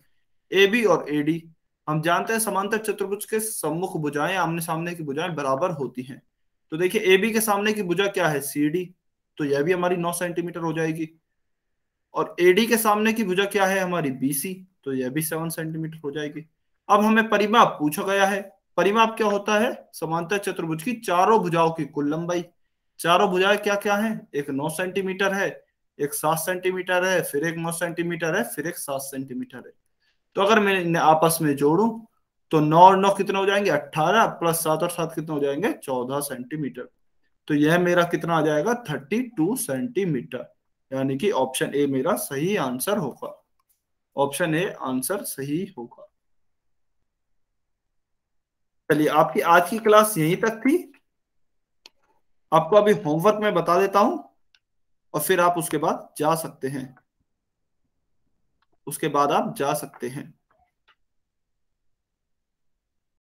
[SPEAKER 1] ए बी और ए डी हम जानते हैं समांतर चतुर्भुज के सम्मुख भुजाएं आमने सामने की भुजाएं बराबर होती हैं तो देखिए ए बी के सामने की भुजा क्या है सी डी तो यह भी हमारी नौ सेंटीमीटर हो जाएगी और ए डी के सामने की भुजा क्या है हमारी बी सी तो यह भी सेवन सेंटीमीटर हो जाएगी अब हमें परिमाप पूछा गया है परिमाप क्या होता है समांतर चतुर्भुज की चारों भुजाओं की कुल लंबाई चारों भुजाएं क्या क्या हैं एक नौ सेंटीमीटर है एक सात सेंटीमीटर है फिर एक नौ सेंटीमीटर है फिर एक सात सेंटीमीटर है तो अगर मैं इन्हें आपस में जोड़ू तो नौ और नौ कितना हो जाएंगे अट्ठारह प्लस सात और सात कितने हो जाएंगे चौदह सेंटीमीटर तो यह मेरा कितना आ जाएगा थर्टी टू सेंटीमीटर यानी कि ऑप्शन ए मेरा सही आंसर होगा ऑप्शन ए आंसर सही होगा चलिए आपकी आज की क्लास यहीं तक थी आपको अभी होमवर्क में बता देता हूं और फिर आप उसके बाद जा सकते हैं उसके बाद आप जा सकते हैं